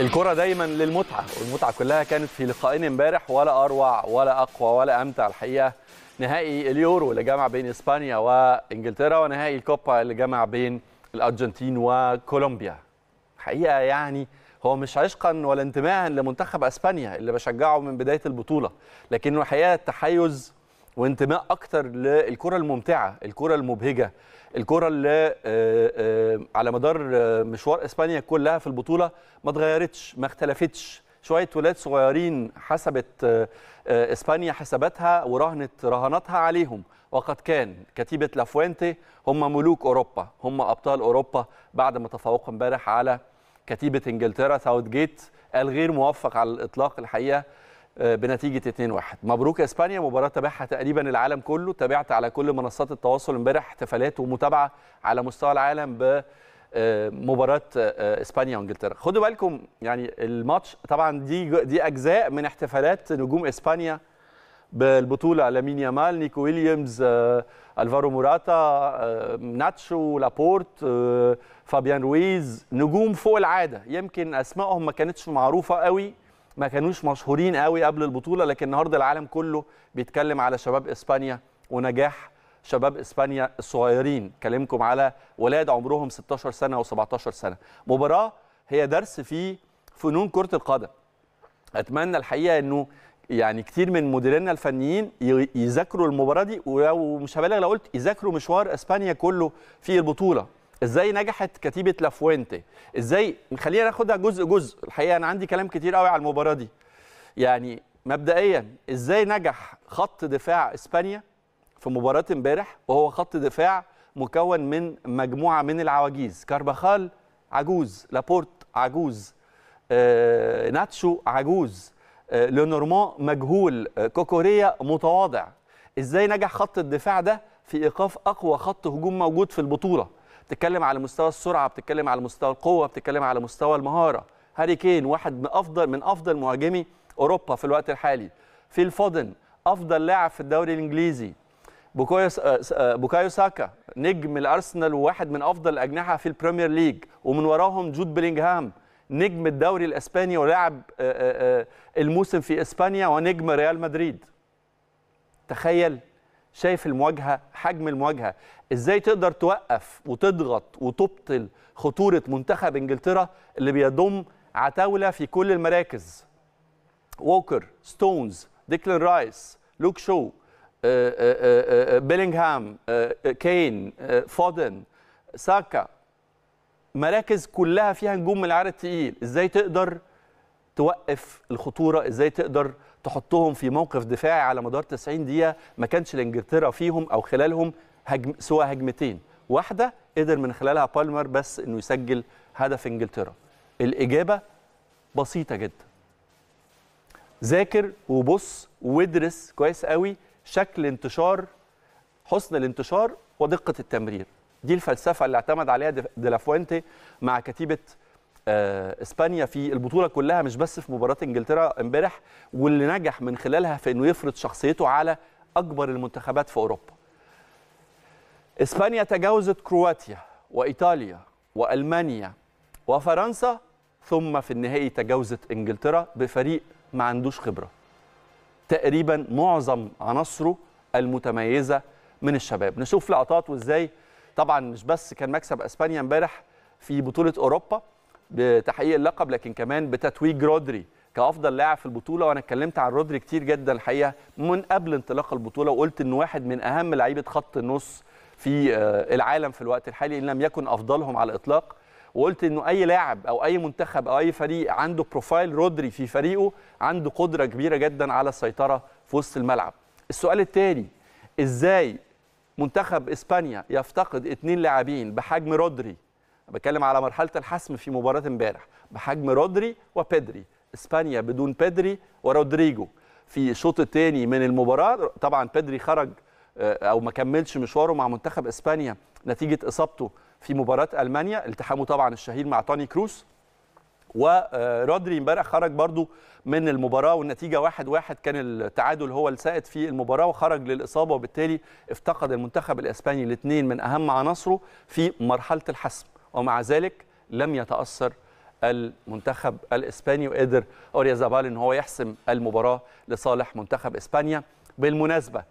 الكرة دايما للمتعة والمتعة كلها كانت في لقائين امبارح ولا أروع ولا أقوى ولا أمتع الحقيقة نهائي اليورو اللي جمع بين إسبانيا وإنجلترا ونهائي الكوبا اللي جمع بين الأرجنتين وكولومبيا حقيقة يعني هو مش عشقا ولا انتماء لمنتخب اسبانيا اللي بشجعه من بدايه البطوله لكنه الحقيقه تحيز وانتماء اكتر للكره الممتعه الكره المبهجه الكره اللي آه، آه، على مدار آه، مشوار اسبانيا كلها في البطوله ما اتغيرتش ما اختلفتش شويه ولاد صغيرين حسبت اسبانيا حسبتها ورهنت رهاناتها عليهم وقد كان كتيبه لافوينتي هم ملوك اوروبا هم ابطال اوروبا بعد ما تفوقوا امبارح على كتيبه انجلترا ساوث جيت الغير موفق على الاطلاق الحقيقه آه، بنتيجه 2-1 مبروك اسبانيا مباراه تابعها تقريبا العالم كله تابعت على كل منصات التواصل امبارح احتفالات ومتابعه على مستوى العالم ب آه، مباراه آه، اسبانيا وانجلترا خدوا بالكم يعني الماتش طبعا دي دي اجزاء من احتفالات نجوم اسبانيا بالبطوله لامين يامال نيكو ويليامز الفارو موراتا ناتشو لابورت فابيان رويز نجوم فوق العاده يمكن اسمائهم ما كانتش معروفه قوي ما كانوش مشهورين قوي قبل البطوله لكن النهارده العالم كله بيتكلم على شباب اسبانيا ونجاح شباب اسبانيا الصغيرين كلمكم على ولاد عمرهم 16 سنه و17 سنه مباراه هي درس في فنون كره القدم اتمنى الحقيقه انه يعني كتير من مديرينا الفنيين يذاكروا المباراه دي ولو مش هبالغ لو قلت يذاكروا مشوار اسبانيا كله في البطوله ازاي نجحت كتيبه لافوينتي ازاي خلينا ناخدها جزء جزء الحقيقه انا عندي كلام كتير قوي على المباراه دي يعني مبدئيا ازاي نجح خط دفاع اسبانيا في مباراه امبارح وهو خط دفاع مكون من مجموعه من العواجيز كارباخال عجوز لابورت عجوز آه، ناتشو عجوز آه، لونورمان مجهول آه، كوكوريا متواضع ازاي نجح خط الدفاع ده في ايقاف اقوى خط هجوم موجود في البطوله بتتكلم على مستوى السرعه بتتكلم على مستوى القوه بتتكلم على مستوى المهاره هاري كين واحد من افضل من افضل مهاجمي اوروبا في الوقت الحالي فيل فودن افضل لاعب في الدوري الانجليزي بوكايو آه، آه، ساكا نجم الارسنال وواحد من افضل الاجنحه في البريمير ليج ومن وراهم جود بلينغهام نجم الدوري الاسباني ولاعب آه، الموسم في اسبانيا ونجم ريال مدريد تخيل شايف المواجهه حجم المواجهه ازاي تقدر توقف وتضغط وتبطل خطوره منتخب انجلترا اللي بيضم عتاوله في كل المراكز ووكر ستونز ديكلين رايس لوك شو آه، آه، آه، بيلينغهام كين فودن ساكا مراكز كلها فيها نجوم من العيار التقيل ازاي تقدر توقف الخطوره ازاي تقدر تحطهم في موقف دفاعي على مدار 90 دقيقه ما كانش لانجلترا فيهم او خلالهم هجم سوى هجمتين واحده قدر من خلالها بالمر بس انه يسجل هدف انجلترا الاجابه بسيطه جدا ذاكر وبص وادرس كويس قوي شكل انتشار حسن الانتشار ودقه التمرير دي الفلسفه اللي اعتمد عليها ديلافوينتي مع كتيبه آه، اسبانيا في البطوله كلها مش بس في مباراه انجلترا امبارح واللي نجح من خلالها في انه يفرض شخصيته على اكبر المنتخبات في اوروبا. اسبانيا تجاوزت كرواتيا وايطاليا والمانيا وفرنسا ثم في النهائي تجاوزت انجلترا بفريق ما عندوش خبره. تقريبا معظم عناصره المتميزه من الشباب، نشوف لقطات وازاي طبعا مش بس كان مكسب اسبانيا امبارح في بطوله اوروبا بتحقيق اللقب لكن كمان بتتويج رودري كافضل لاعب في البطوله وانا اتكلمت عن رودري كتير جدا الحقيقه من قبل انطلاق البطوله وقلت انه واحد من اهم لعيبه خط النص في آه، العالم في الوقت الحالي ان لم يكن افضلهم على الاطلاق وقلت انه اي لاعب او اي منتخب او اي فريق عنده بروفايل رودري في فريقه عنده قدره كبيره جدا على السيطره في وسط الملعب السؤال الثاني ازاي منتخب اسبانيا يفتقد اثنين لاعبين بحجم رودري بتكلم على مرحله الحسم في مباراه امبارح بحجم رودري وبيدري اسبانيا بدون بيدري ورودريجو في الشوط الثاني من المباراه طبعا بيدري خرج آه، او ما كملش مشواره مع منتخب اسبانيا نتيجه اصابته في مباراه المانيا التحامه طبعا الشهير مع توني كروس ورودري آه، امبارح خرج برضو من المباراه والنتيجه واحد واحد كان التعادل هو السائد في المباراه وخرج للاصابه وبالتالي افتقد المنتخب الاسباني الاثنين من اهم عناصره في مرحله الحسم ومع ذلك لم يتأثر المنتخب الإسباني وقدر أوريا زابال إن هو يحسم المباراة لصالح منتخب إسبانيا بالمناسبة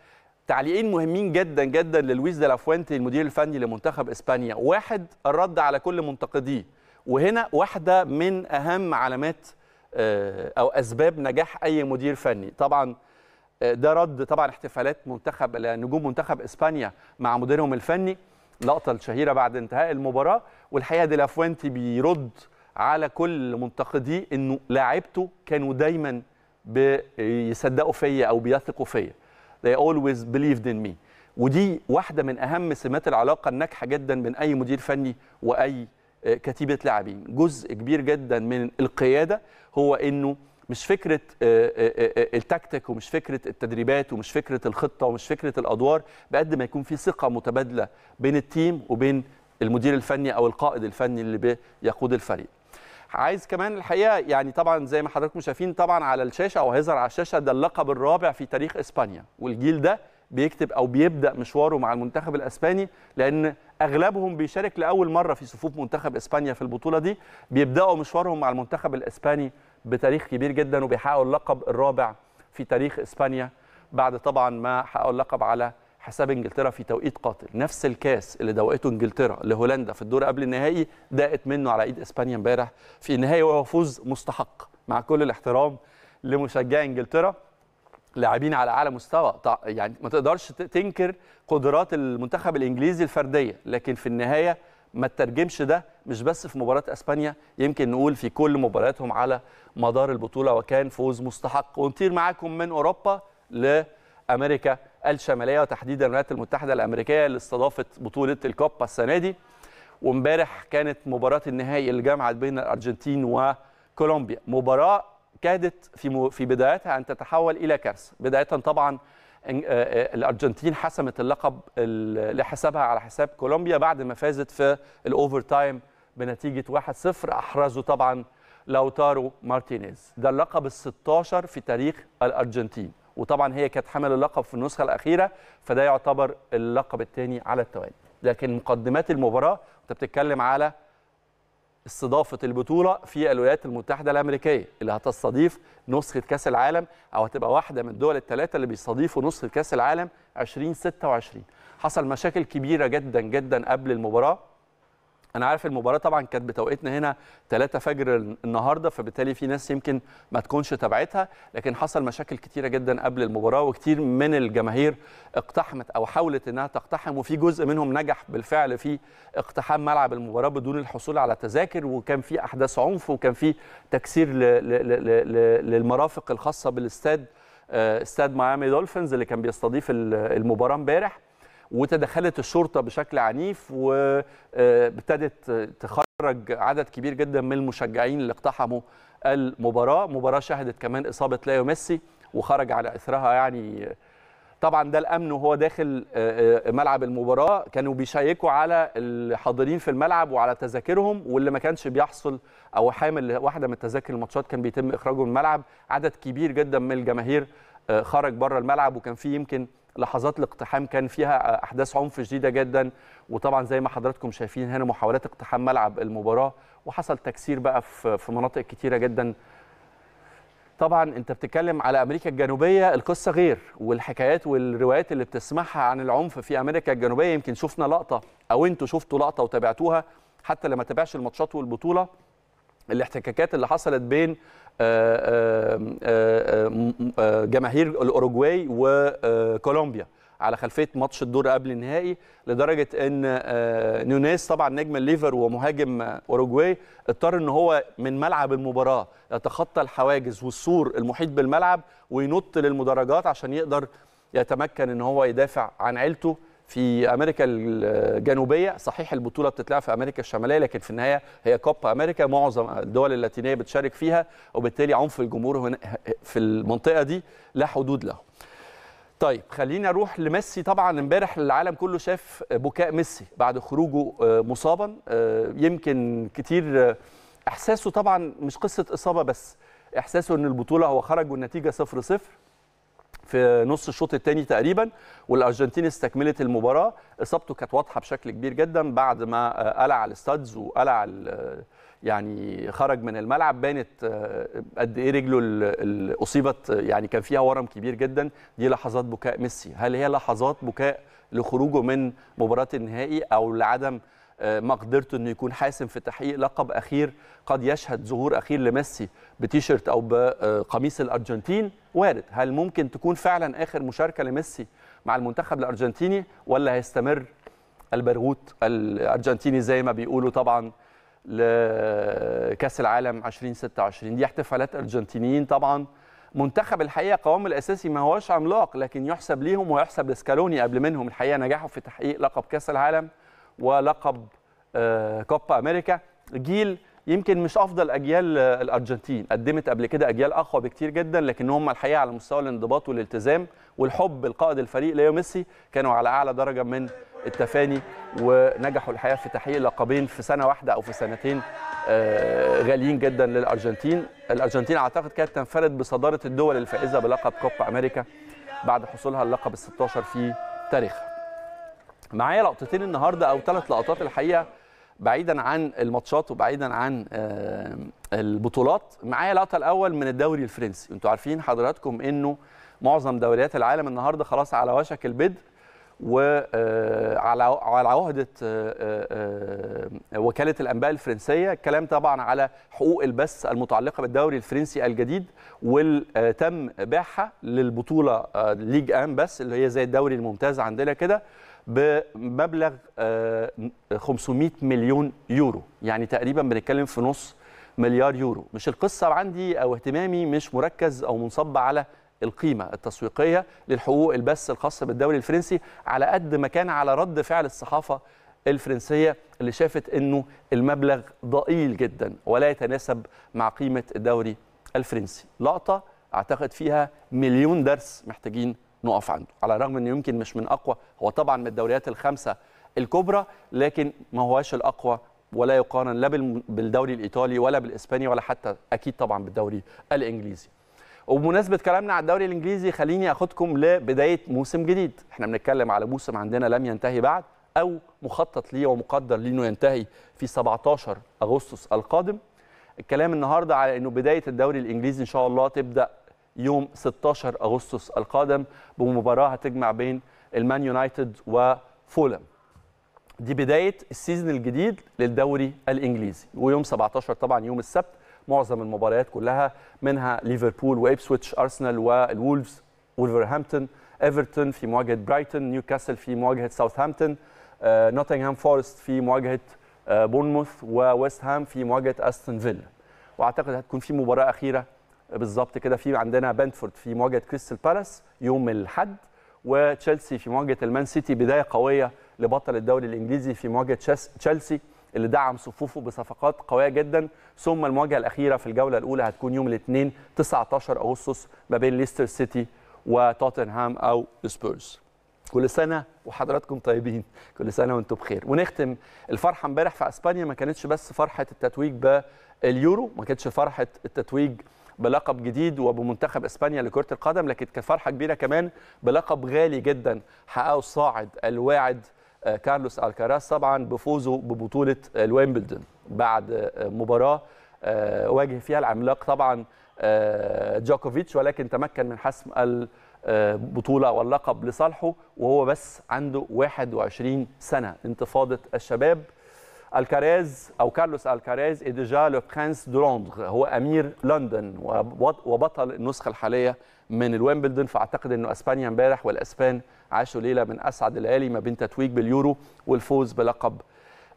تعليقين مهمين جدا جدا للويس دلافوينتي المدير الفني لمنتخب إسبانيا واحد الرد على كل منتقديه وهنا واحدة من أهم علامات آه، أو أسباب نجاح أي مدير فني طبعا آه، ده رد طبعا احتفالات منتخب نجوم منتخب إسبانيا مع مديرهم الفني اللقطه الشهيره بعد انتهاء المباراه والحقيقه دي لافوينتي بيرد على كل منتقديه انه لاعيبته كانوا دايما بيصدقوا فيا او بيثقوا فيا they always believed in me ودي واحده من اهم سمات العلاقه الناجحه جدا بين اي مدير فني واي آه، كتيبه لاعبين جزء كبير جدا من القياده هو انه مش فكره آه، آه، آه، التكتيك ومش فكره التدريبات ومش فكره الخطه ومش فكره الادوار بقد ما يكون في ثقه متبادله بين التيم وبين المدير الفني او القائد الفني اللي بيقود الفريق عايز كمان الحقيقه يعني طبعا زي ما حضراتكم شايفين طبعا على الشاشه او هيظهر على الشاشه ده اللقب الرابع في تاريخ اسبانيا والجيل ده بيكتب او بيبدا مشواره مع المنتخب الاسباني لان اغلبهم بيشارك لاول مره في صفوف منتخب اسبانيا في البطوله دي بيبداوا مشوارهم مع المنتخب الاسباني بتاريخ كبير جدا وبيحققوا اللقب الرابع في تاريخ اسبانيا بعد طبعا ما حققوا اللقب على حساب انجلترا في توقيت قاتل نفس الكاس اللي دوقته انجلترا لهولندا في الدور قبل النهائي دقت منه على ايد اسبانيا امبارح في النهائي وهو فوز مستحق مع كل الاحترام لمشجعي انجلترا لاعبين على اعلى مستوى يعني ما تقدرش تنكر قدرات المنتخب الانجليزي الفرديه لكن في النهايه ما تترجمش ده مش بس في مباراه اسبانيا يمكن نقول في كل مبارياتهم على مدار البطوله وكان فوز مستحق ونطير معاكم من اوروبا لامريكا الشماليه وتحديدا الولايات المتحده الامريكيه اللي استضافت بطوله الكوبا السنه دي وامبارح كانت مباراه النهائي اللي جمعت بين الارجنتين وكولومبيا مباراه كادت في في بدايتها ان تتحول الى كارثه بدايه طبعا آه، آه، الارجنتين حسمت اللقب لحسابها على حساب كولومبيا بعد ما فازت في الاوفر تايم بنتيجه 1-0 احرزه طبعا لوتارو مارتينيز ده اللقب ال 16 في تاريخ الارجنتين وطبعا هي كانت حامل اللقب في النسخه الاخيره فده يعتبر اللقب الثاني على التوالي لكن مقدمات المباراه انت بتتكلم على استضافه البطوله في الولايات المتحده الامريكيه اللي هتستضيف نسخه كاس العالم او هتبقى واحده من الدول الثلاثه اللي بيستضيفوا نسخه كاس العالم 2026 حصل مشاكل كبيره جدا جدا قبل المباراه انا عارف المباراه طبعا كانت بتوقيتنا هنا 3 فجر النهارده فبالتالي في ناس يمكن ما تكونش تابعتها لكن حصل مشاكل كتيره جدا قبل المباراه وكتير من الجماهير اقتحمت او حاولت انها تقتحم وفي جزء منهم نجح بالفعل في اقتحام ملعب المباراه بدون الحصول على تذاكر وكان في احداث عنف وكان في تكسير للمرافق الخاصه بالاستاد آه، استاد ميامي دولفينز اللي كان بيستضيف المباراه امبارح وتدخلت الشرطه بشكل عنيف وابتدت آه، تخرج عدد كبير جدا من المشجعين اللي اقتحموا المباراه، مباراه شهدت كمان اصابه لايو ميسي وخرج على اثرها يعني طبعا ده الامن وهو داخل آه، آه، ملعب المباراه كانوا بيشيكوا على الحاضرين في الملعب وعلى تذاكرهم واللي ما كانش بيحصل او حامل واحده من تذاكر الماتشات كان بيتم اخراجه من الملعب عدد كبير جدا من الجماهير خرج بره الملعب وكان في يمكن لحظات الاقتحام كان فيها احداث عنف شديده جدا وطبعا زي ما حضراتكم شايفين هنا محاولات اقتحام ملعب المباراه وحصل تكسير بقى في مناطق كتيره جدا طبعا انت بتتكلم على امريكا الجنوبيه القصه غير والحكايات والروايات اللي بتسمعها عن العنف في امريكا الجنوبيه يمكن شفنا لقطه او انتوا شفتوا لقطه وتابعتوها حتى لما تابعش الماتشات والبطوله الاحتكاكات اللي حصلت بين آه، آه، آه، جماهير الاوروجواي وكولومبيا على خلفيه ماتش الدور قبل النهائي لدرجه ان نونيز طبعا نجم الليفر ومهاجم اوروجواي اضطر ان هو من ملعب المباراه يتخطى الحواجز والسور المحيط بالملعب وينط للمدرجات عشان يقدر يتمكن ان هو يدافع عن عيلته في امريكا الجنوبيه صحيح البطوله بتتلعب في امريكا الشماليه لكن في النهايه هي كوبا امريكا معظم الدول اللاتينيه بتشارك فيها وبالتالي عنف الجمهور هنا في المنطقه دي لا حدود له طيب خلينا نروح لميسي طبعا امبارح العالم كله شاف بكاء ميسي بعد خروجه آه، مصابا آه، يمكن كتير آه، احساسه طبعا مش قصه اصابه بس احساسه ان البطوله هو خرج والنتيجه 0 0 في نص الشوط الثاني تقريبا والارجنتين استكملت المباراه اصابته كانت واضحه بشكل كبير جدا بعد ما آه، قلع الستادز وقلع آه، يعني خرج من الملعب بانت آه، قد ايه رجله اصيبت يعني كان فيها ورم كبير جدا دي لحظات بكاء ميسي هل هي لحظات بكاء لخروجه من مباراه النهائي او لعدم مقدرته انه يكون حاسم في تحقيق لقب اخير قد يشهد ظهور اخير لميسي بتيشيرت او بقميص الارجنتين وارد هل ممكن تكون فعلا اخر مشاركه لميسي مع المنتخب الارجنتيني ولا هيستمر البرغوت الارجنتيني زي ما بيقولوا طبعا لكاس العالم 2026 دي احتفالات ارجنتينيين طبعا منتخب الحقيقه قوام الاساسي ما هوش عملاق لكن يحسب ليهم ويحسب لسكالوني قبل منهم الحقيقه نجاحه في تحقيق لقب كاس العالم ولقب آه، كوبا امريكا جيل يمكن مش افضل اجيال آه، الارجنتين قدمت قبل كده اجيال اقوى بكتير جدا لكن هم الحقيقه على مستوى الانضباط والالتزام والحب القائد الفريق ليو ميسي كانوا على اعلى درجه من التفاني ونجحوا الحقيقه في تحقيق لقبين في سنه واحده او في سنتين آه، غاليين جدا للارجنتين الارجنتين اعتقد كانت تنفرد بصداره الدول الفائزه بلقب كوبا امريكا بعد حصولها اللقب ال 16 في تاريخها معايا لقطتين النهارده او ثلاث لقطات الحقيقه بعيدا عن الماتشات وبعيدا عن آه، البطولات معايا لقطه الاول من الدوري الفرنسي انتوا عارفين حضراتكم انه معظم دوريات العالم النهارده خلاص على وشك البدء وعلى آه، على عهده آه، وكاله الانباء الفرنسيه الكلام طبعا على حقوق البث المتعلقه بالدوري الفرنسي الجديد والتم بيعها للبطوله ليج ان بس اللي هي زي الدوري الممتاز عندنا كده بمبلغ 500 آه، مليون يورو يعني تقريبا بنتكلم في نص مليار يورو مش القصة عندي أو اهتمامي مش مركز أو منصب على القيمة التسويقية للحقوق البث الخاصة بالدوري الفرنسي على قد ما كان على رد فعل الصحافة الفرنسية اللي شافت أنه المبلغ ضئيل جدا ولا يتناسب مع قيمة الدوري الفرنسي لقطة أعتقد فيها مليون درس محتاجين نقف عنده على الرغم انه يمكن مش من اقوى هو طبعا من الدوريات الخمسه الكبرى لكن ما هواش الاقوى ولا يقارن لا بالدوري الايطالي ولا بالاسباني ولا حتى اكيد طبعا بالدوري الانجليزي وبمناسبه كلامنا على الدوري الانجليزي خليني اخدكم لبدايه موسم جديد احنا بنتكلم على موسم عندنا لم ينتهي بعد او مخطط ليه ومقدر ليه انه ينتهي في 17 اغسطس القادم الكلام النهارده على انه بدايه الدوري الانجليزي ان شاء الله تبدا يوم 16 اغسطس القادم بمباراه هتجمع بين المان يونايتد وفولم دي بدايه السيزون الجديد للدوري الانجليزي ويوم 17 طبعا يوم السبت معظم المباريات كلها منها ليفربول وابسويتش ارسنال والولفز ولفرهامبتون ايفرتون في مواجهه برايتون نيوكاسل في مواجهه ساوثهامبتون آه، نوتنغهام فورست في مواجهه آه، بورنموث وويست هام في مواجهه استون فيلا واعتقد هتكون في مباراه اخيره بالظبط كده في عندنا بنتفورد في مواجهه كريستال بالاس يوم الاحد وتشيلسي في مواجهه المان سيتي بدايه قويه لبطل الدوري الانجليزي في مواجهه تشيلسي اللي دعم صفوفه بصفقات قويه جدا ثم المواجهه الاخيره في الجوله الاولى هتكون يوم الاثنين 19 اغسطس ما بين ليستر سيتي وتوتنهام او سبيرز كل سنه وحضراتكم طيبين كل سنه وانتم بخير ونختم الفرحه امبارح في اسبانيا ما كانتش بس فرحه التتويج باليورو ما كانتش فرحه التتويج بلقب جديد وبمنتخب اسبانيا لكره القدم لكن كفرحه كبيره كمان بلقب غالي جدا حققه الصاعد الواعد آه، كارلوس الكاراس طبعا بفوزه ببطوله الويمبلدون بعد آه، مباراه آه، واجه فيها العملاق طبعا جوكوفيتش ولكن تمكن من حسم البطوله واللقب لصالحه وهو بس عنده 21 سنه انتفاضه الشباب الكاريز او كارلوس الكاريز اي ديجا لو برنس دو هو امير لندن وبطل النسخه الحاليه من الويمبلدون فاعتقد انه اسبانيا امبارح والاسبان عاشوا ليله من اسعد الليالي ما بين تتويج باليورو والفوز بلقب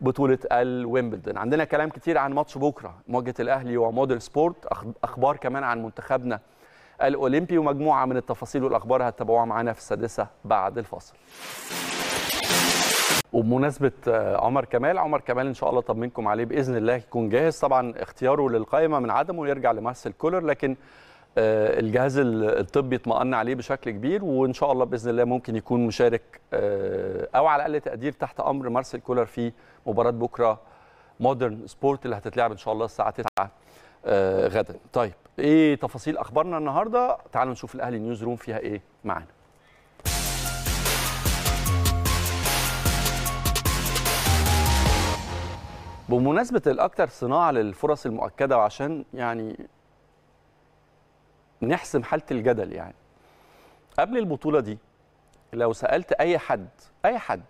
بطوله الويمبلدون عندنا كلام كتير عن ماتش بكره مواجهه الاهلي وموديل سبورت اخبار كمان عن منتخبنا الاولمبي ومجموعه من التفاصيل والاخبار هتتابعوها معانا في السادسه بعد الفاصل وبمناسبه آه، عمر كمال عمر كمال ان شاء الله طمنكم عليه باذن الله يكون جاهز طبعا اختياره للقائمه من عدمه يرجع لمارسيل كولر لكن آه، الجهاز الطبي اطمأن عليه بشكل كبير وان شاء الله باذن الله ممكن يكون مشارك آه، او على الاقل تقدير تحت امر مارسيل كولر في مباراه بكره مودرن سبورت اللي هتتلعب ان شاء الله الساعه 9 غدا طيب ايه تفاصيل اخبارنا النهارده تعالوا نشوف الاهلي نيوز روم فيها ايه معانا بمناسبه الاكثر صناعه للفرص المؤكده وعشان يعني نحسم حاله الجدل يعني قبل البطوله دي لو سالت اي حد اي حد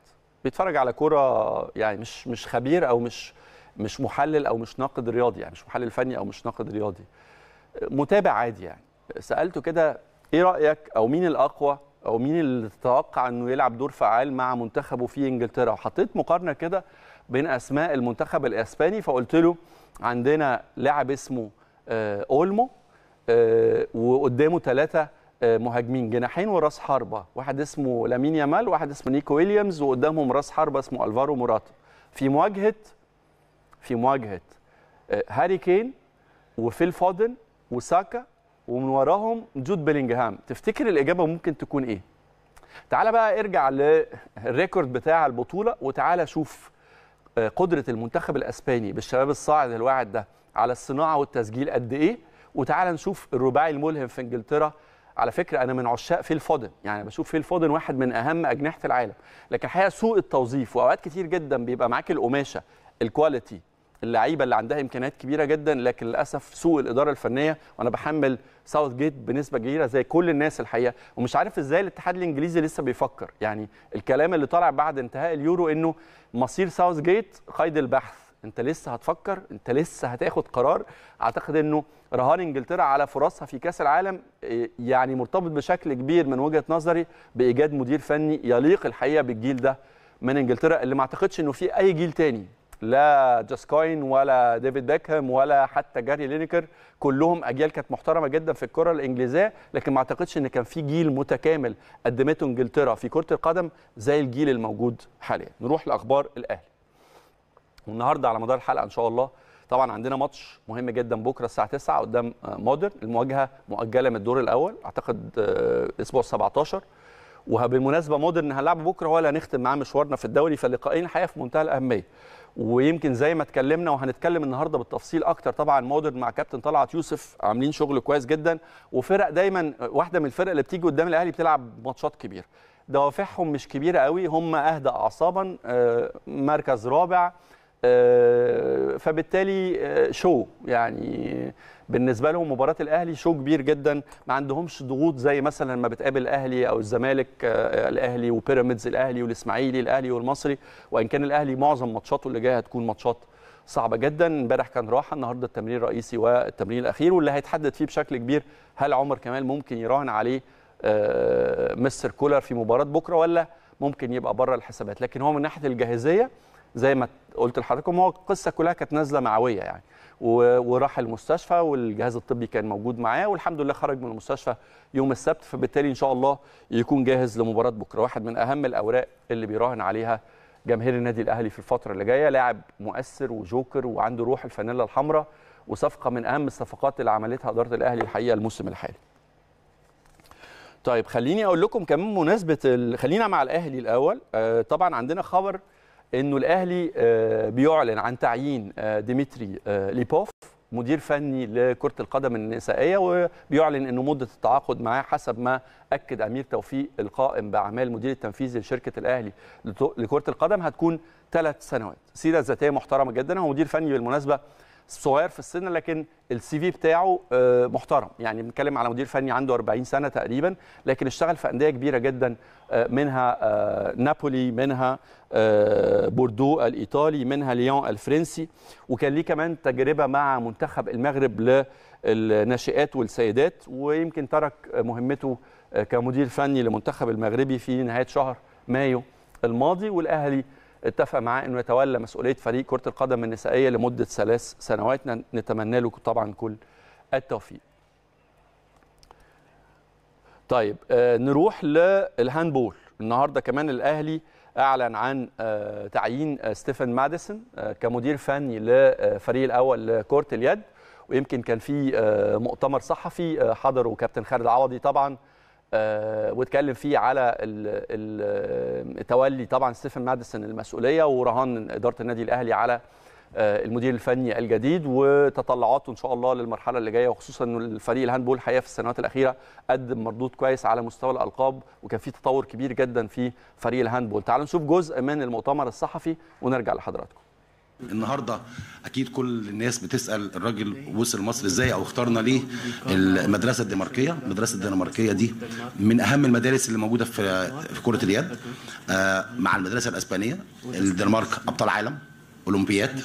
بيتفرج على كوره يعني مش مش خبير او مش مش محلل او مش ناقد رياضي يعني مش محلل فني او مش ناقد رياضي متابع عادي يعني سالته كده ايه رايك او مين الاقوى او مين اللي تتوقع انه يلعب دور فعال مع منتخبه في انجلترا وحطيت مقارنه كده بين اسماء المنتخب الاسباني فقلت له عندنا لاعب اسمه آه، اولمو آه، وقدامه ثلاثه آه، مهاجمين جناحين وراس حربه واحد اسمه لامين يامال واحد اسمه نيكو ويليامز وقدامهم راس حربه اسمه الفارو موراتا في مواجهه في مواجهه هاري كين وفيل فودن وساكا ومن وراهم جود بيلينجهام تفتكر الاجابه ممكن تكون ايه تعال بقى ارجع للريكورد بتاع البطوله وتعالى شوف قدره المنتخب الاسباني بالشباب الصاعد الواعد ده على الصناعه والتسجيل قد ايه وتعالى نشوف الرباعي الملهم في انجلترا على فكره انا من عشاق فيل فودن يعني بشوف فيل فودن واحد من اهم اجنحه العالم لكن الحقيقه سوء التوظيف واوقات كتير جدا بيبقى معاك القماشه الكواليتي اللعيبه اللي عندها امكانيات كبيره جدا لكن للاسف سوء الاداره الفنيه وانا بحمل ساوث جيت بنسبه كبيره زي كل الناس الحقيقه ومش عارف ازاي الاتحاد الانجليزي لسه بيفكر يعني الكلام اللي طالع بعد انتهاء اليورو انه مصير ساوث جيت قيد البحث انت لسه هتفكر انت لسه هتاخد قرار اعتقد انه رهان انجلترا على فرصها في كاس العالم يعني مرتبط بشكل كبير من وجهه نظري بايجاد مدير فني يليق الحقيقه بالجيل ده من انجلترا اللي ما اعتقدش انه في اي جيل تاني لا جاسكاين ولا ديفيد بيكهام ولا حتى جاري لينكر كلهم اجيال كانت محترمه جدا في الكره الانجليزيه لكن ما اعتقدش ان كان في جيل متكامل قدمته انجلترا في كره القدم زي الجيل الموجود حاليا نروح لاخبار الاهلي والنهارده على مدار الحلقه ان شاء الله طبعا عندنا ماتش مهم جدا بكره الساعه 9 قدام مودرن المواجهه مؤجله من الدور الاول اعتقد الاسبوع آه، 17 وبالمناسبه مودرن هنلعب بكره ولا هنختم معاه مشوارنا في الدوري فاللقاءين الحقيقه في منتهى الاهميه ويمكن زي ما اتكلمنا وهنتكلم النهارده بالتفصيل اكتر طبعا مودرن مع كابتن طلعت يوسف عاملين شغل كويس جدا وفرق دايما واحده من الفرق اللي بتيجي قدام الاهلي بتلعب ماتشات كبيره دوافعهم مش كبيره قوي هم اهدى اعصابا آه، مركز رابع آه، فبالتالي شو آه، يعني بالنسبه لهم مباراه الاهلي شو كبير جدا ما عندهمش ضغوط زي مثلا ما بتقابل الاهلي او الزمالك آه، الاهلي وبيراميدز الاهلي والاسماعيلي الاهلي والمصري وان كان الاهلي معظم ماتشاته اللي جايه هتكون ماتشات صعبه جدا امبارح كان راحه النهارده التمرين الرئيسي والتمرين الاخير واللي هيتحدد فيه بشكل كبير هل عمر كمال ممكن يراهن عليه آه، مستر كولر في مباراه بكره ولا ممكن يبقى بره الحسابات لكن هو من ناحيه الجاهزيه زي ما قلت لحضراتكم هو القصه كلها كانت نازله معويه يعني وراح المستشفى والجهاز الطبي كان موجود معاه والحمد لله خرج من المستشفى يوم السبت فبالتالي ان شاء الله يكون جاهز لمباراه بكره واحد من اهم الاوراق اللي بيراهن عليها جماهير النادي الاهلي في الفتره اللي جايه لاعب مؤثر وجوكر وعنده روح الفانيلا الحمراء وصفقه من اهم الصفقات اللي عملتها اداره الاهلي الحقيقه الموسم الحالي طيب خليني اقول لكم كمان مناسبه ال... خلينا مع الاهلي الاول آه، طبعا عندنا خبر انه الاهلي آه، بيعلن عن تعيين آه، ديمتري آه، ليبوف مدير فني لكره القدم النسائيه وبيعلن انه مده التعاقد معاه حسب ما اكد امير توفيق القائم باعمال المدير التنفيذي لشركه الاهلي لكره القدم هتكون ثلاث سنوات سيره ذاتيه محترمه جدا ومدير فني بالمناسبه صغير في السن لكن السي في بتاعه آه، محترم يعني بنتكلم على مدير فني عنده 40 سنه تقريبا لكن اشتغل في انديه كبيره جدا آه، منها آه، نابولي منها بوردو الايطالي منها ليون الفرنسي وكان ليه كمان تجربه مع منتخب المغرب للناشئات والسيدات ويمكن ترك مهمته كمدير فني لمنتخب المغربي في نهايه شهر مايو الماضي والاهلي اتفق معاه انه يتولى مسؤوليه فريق كره القدم النسائيه لمده ثلاث سنوات نتمنى له طبعا كل التوفيق. طيب آه، نروح للهاندبول النهارده كمان الاهلي اعلن عن آه، تعيين آه، ستيفن ماديسون كمدير فني للفريق الاول لكره اليد ويمكن كان في مؤتمر صحفي حضره كابتن خالد عوضي طبعا آه، واتكلم فيه على آه، تولي طبعا ستيفن ماديسون المسؤوليه ورهان اداره النادي الاهلي على آه، المدير الفني الجديد وتطلعاته ان شاء الله للمرحله اللي جايه وخصوصا ان الفريق الهاندبول الحقيقه في السنوات الاخيره قدم مردود كويس على مستوى الالقاب وكان في تطور كبير جدا في فريق الهاندبول تعالوا نشوف جزء من المؤتمر الصحفي ونرجع لحضراتكم النهارده اكيد كل الناس بتسال الراجل وصل مصر ازاي او اختارنا ليه المدرسه الدنماركيه المدرسه الدنماركيه دي من اهم المدارس اللي موجوده في في كره اليد آه، مع المدرسه الاسبانيه الدنمارك ابطال عالم اولمبياد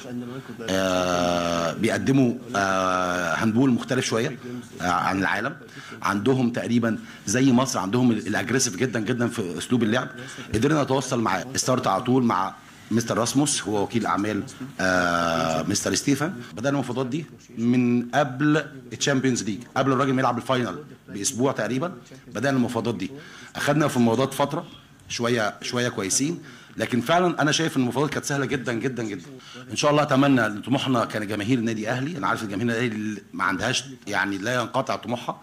آه، بيقدموا آه، هاندبول مختلف شويه عن العالم عندهم تقريبا زي مصر عندهم الاجريسيف جدا جدا في اسلوب اللعب قدرنا نتواصل مع ستارت على طول مع مستر راسموس هو وكيل اعمال آه مستر ستيفن بدانا المفاوضات دي من قبل الشامبيونز ليج قبل الراجل ما يلعب الفاينل باسبوع تقريبا بدانا المفاوضات دي اخذنا في المفاوضات فتره شويه شويه كويسين لكن فعلا انا شايف ان المفاوضات كانت سهله جدا جدا جدا ان شاء الله اتمنى طموحنا كان جماهير النادي الاهلي انا عارف الجماهير الاهلي ما عندهاش يعني لا ينقطع طموحها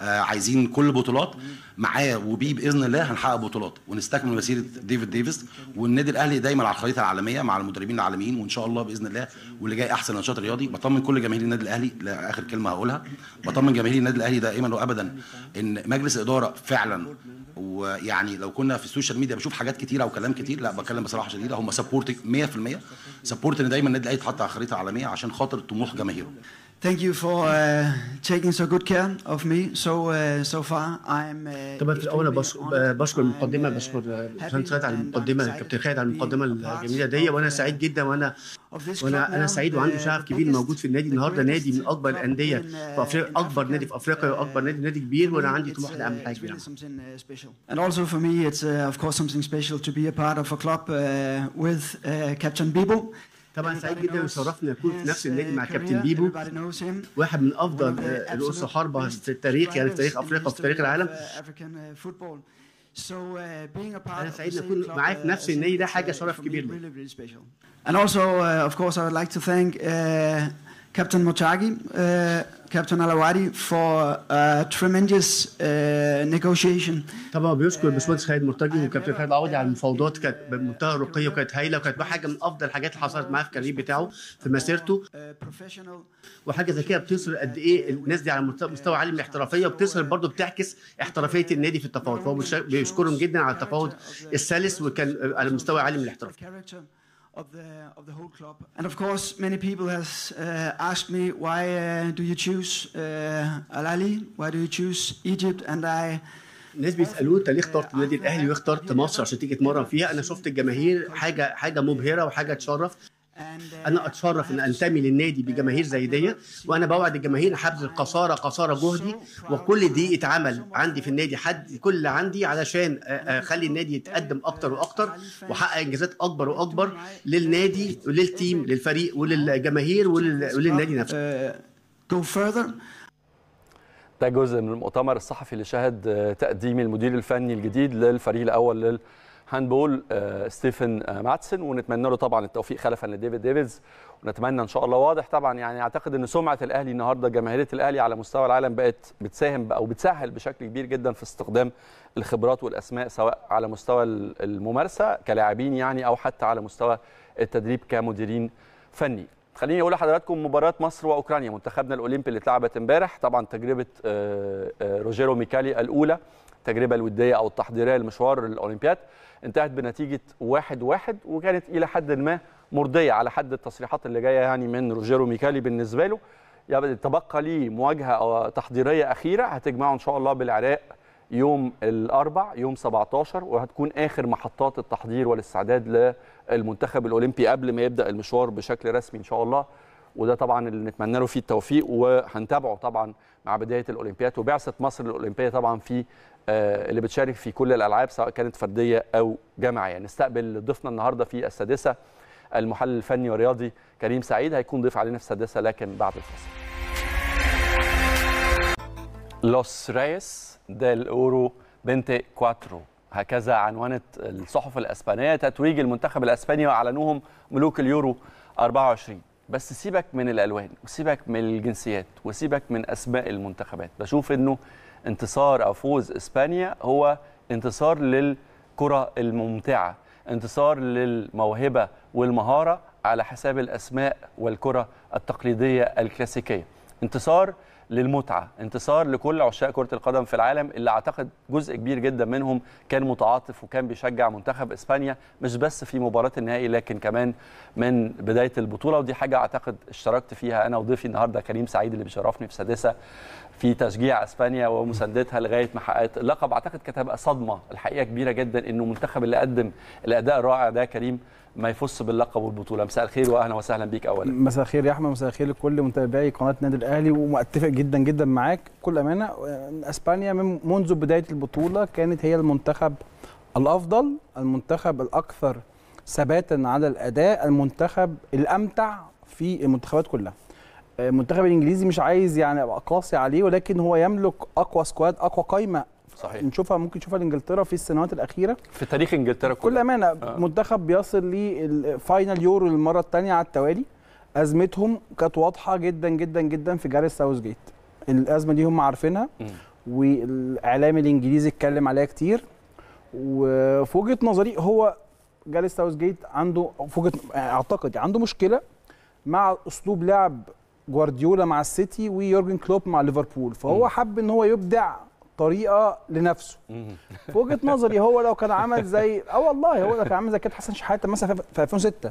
آه، عايزين كل البطولات معاه وبيه باذن الله هنحقق بطولات ونستكمل مسيره ديفيد ديفيس والنادي الاهلي دايما على الخريطه العالميه مع المدربين العالميين وان شاء الله باذن الله واللي جاي احسن نشاط رياضي بطمن كل جماهير النادي الاهلي لاخر كلمه هقولها بطمن جماهير النادي الاهلي دائما وابدا ان مجلس الاداره فعلا ويعني لو كنا في السوشيال ميديا بشوف حاجات كتيره وكلام كتير لا بتكلم بصراحه شديده هم سبورت 100% سبورت ان دايما النادي الاهلي يتحط على الخريطه العالميه عشان خاطر طموح جماهيره Thank you for uh, taking so good care of me so uh, so far. I'm. Det var også en baskul på dem, baskul sådan træt af på dem, kapten træt af på dem. Jamen det er jeg, jeg er sejt gæt der, jeg er jeg er sejt, og han du ser, at vi er meget for nede i Norge, nede i Akbar end det er, for Afrika, Akbar nede i Afrika, Akbar nede i nede i Bier, hvor han dit måske er meget rigtig. And also for me, it's uh, of course something special to be a part of a club uh, with uh, Captain Bibo. طبعا سعيد جدا وشرفنا يكون في نفس uh, النادي مع كابتن بيبو واحد من افضل رؤوس حربة في التاريخ يعني في تاريخ افريقيا وفي تاريخ العالم uh, uh, انا سعيد نكون معاك في نفس النادي ده حاجه شرف كبير لي And also, uh, of course, I would like to thank uh, Captain motagi Uh, Captain Alawadi for a tremendous uh, negotiation. طبعا بيشكر باشمهندس خالد مرتجي وكابتن خالد العوضي على المفاوضات كانت بمنتهى الرقيه وكانت هايله وكانت حاجه من افضل الحاجات اللي حصلت معاه في الكارير بتاعه في مسيرته uh, وحاجه زي كده بتظهر قد ايه الناس دي على مستوى عالي من الاحترافيه وبتظهر برضه بتعكس احترافيه النادي في التفاوض فهو بيشكرهم جدا على التفاوض السلس وكان على مستوى عالي من الاحتراف. of the of the whole club. And of course, many people has uh, asked me why uh, do you choose uh, Al Ali? Why do you choose Egypt? And I. الناس بيسالوه انت ليه اخترت النادي الاهلي واخترت مصر عشان تيجي تمرن فيها انا شفت الجماهير حاجه حاجه مبهره وحاجه تشرف Uh, انا اتشرف ان انتمي للنادي بجماهير زي دي وانا بوعد الجماهير حبذل قصارى قصارى جهدي وكل دقيقه عمل عندي في النادي حد كل عندي علشان آه، آه، اخلي النادي يتقدم اكتر واكتر واحقق انجازات اكبر واكبر للنادي وللتيم للفريق وللجماهير وللنادي نفسه uh, ده جزء من المؤتمر الصحفي اللي شهد آه، تقديم المدير الفني الجديد للفريق الاول لل هاندبول آه، ستيفن آه، ماتسن ونتمنى له طبعا التوفيق خلفا لديفيد ديفيدز ونتمنى ان شاء الله واضح طبعا يعني اعتقد ان سمعه الاهلي النهارده جماهيريه الاهلي على مستوى العالم بقت بتساهم او بتسهل بشكل كبير جدا في استخدام الخبرات والاسماء سواء على مستوى الممارسه كلاعبين يعني او حتى على مستوى التدريب كمديرين فني خليني اقول لحضراتكم مباراه مصر واوكرانيا منتخبنا الاولمبي اللي اتلعبت امبارح طبعا تجربه آه، روجيرو ميكالي الاولى التجربه الوديه او التحضيريه لمشوار الاولمبياد انتهت بنتيجه 1-1 واحد واحد وكانت الى حد ما مرضيه على حد التصريحات اللي جايه يعني من روجيرو ميكالي بالنسبه له يعني تبقى لي مواجهه تحضيريه اخيره هتجمعه ان شاء الله بالعراق يوم الاربع يوم 17 وهتكون اخر محطات التحضير والاستعداد للمنتخب الاولمبي قبل ما يبدا المشوار بشكل رسمي ان شاء الله وده طبعا اللي نتمنى له فيه التوفيق وهنتابعه طبعا مع بدايه الاولمبياد وبعثه مصر الاولمبيه طبعا في آه، اللي بتشارك في كل الالعاب سواء كانت فرديه او جماعيه نستقبل ضيفنا النهارده في السادسه المحلل الفني والرياضي كريم سعيد هيكون ضيف علينا في السادسه لكن بعد الفاصل لوس ريس ديل اورو بنت كواترو هكذا عنوانت الصحف الاسبانيه تتويج المنتخب الاسباني واعلنوهم ملوك اليورو 24 بس سيبك من الالوان وسيبك من الجنسيات وسيبك من اسماء المنتخبات بشوف انه انتصار او فوز اسبانيا هو انتصار للكره الممتعه انتصار للموهبه والمهاره على حساب الاسماء والكره التقليديه الكلاسيكيه انتصار للمتعه انتصار لكل عشاق كره القدم في العالم اللي اعتقد جزء كبير جدا منهم كان متعاطف وكان بيشجع منتخب اسبانيا مش بس في مباراه النهائي لكن كمان من بدايه البطوله ودي حاجه اعتقد اشتركت فيها انا وضيفي النهارده كريم سعيد اللي بيشرفني في سادسه في تشجيع اسبانيا ومساندتها لغايه ما حققت اللقب اعتقد كانت هتبقى صدمه الحقيقه كبيره جدا انه المنتخب اللي قدم الاداء الرائع ده كريم ما يفص باللقب والبطوله مساء الخير واهلا وسهلا بيك اولا مساء الخير يا احمد مساء الخير لكل متابعي قناه النادي الاهلي ومتفق جدا جدا معاك كل امانه اسبانيا من منذ بدايه البطوله كانت هي المنتخب الافضل المنتخب الاكثر ثباتا على الاداء المنتخب الامتع في المنتخبات كلها المنتخب الانجليزي مش عايز يعني ابقى قاسي عليه ولكن هو يملك اقوى سكواد اقوى قايمه صحيح نشوفها ممكن نشوفها انجلترا في السنوات الاخيره في تاريخ انجلترا كل امانه آه. منتخب بيصل للفاينل يورو للمره الثانيه على التوالي ازمتهم كانت واضحه جدا جدا جدا في جاريس جيت الازمه دي هم عارفينها والاعلام الانجليزي اتكلم عليها كتير وفي وجهه نظري هو جاريس جيت عنده في وجهه اعتقد يعني عنده مشكله مع اسلوب لعب جوارديولا مع السيتي ويورجن كلوب مع ليفربول فهو حب ان هو يبدع طريقه لنفسه في وجهه نظري هو لو كان عمل زي اه والله هو لو كان عمل زي كابتن حسن شحاته مثلا في 2006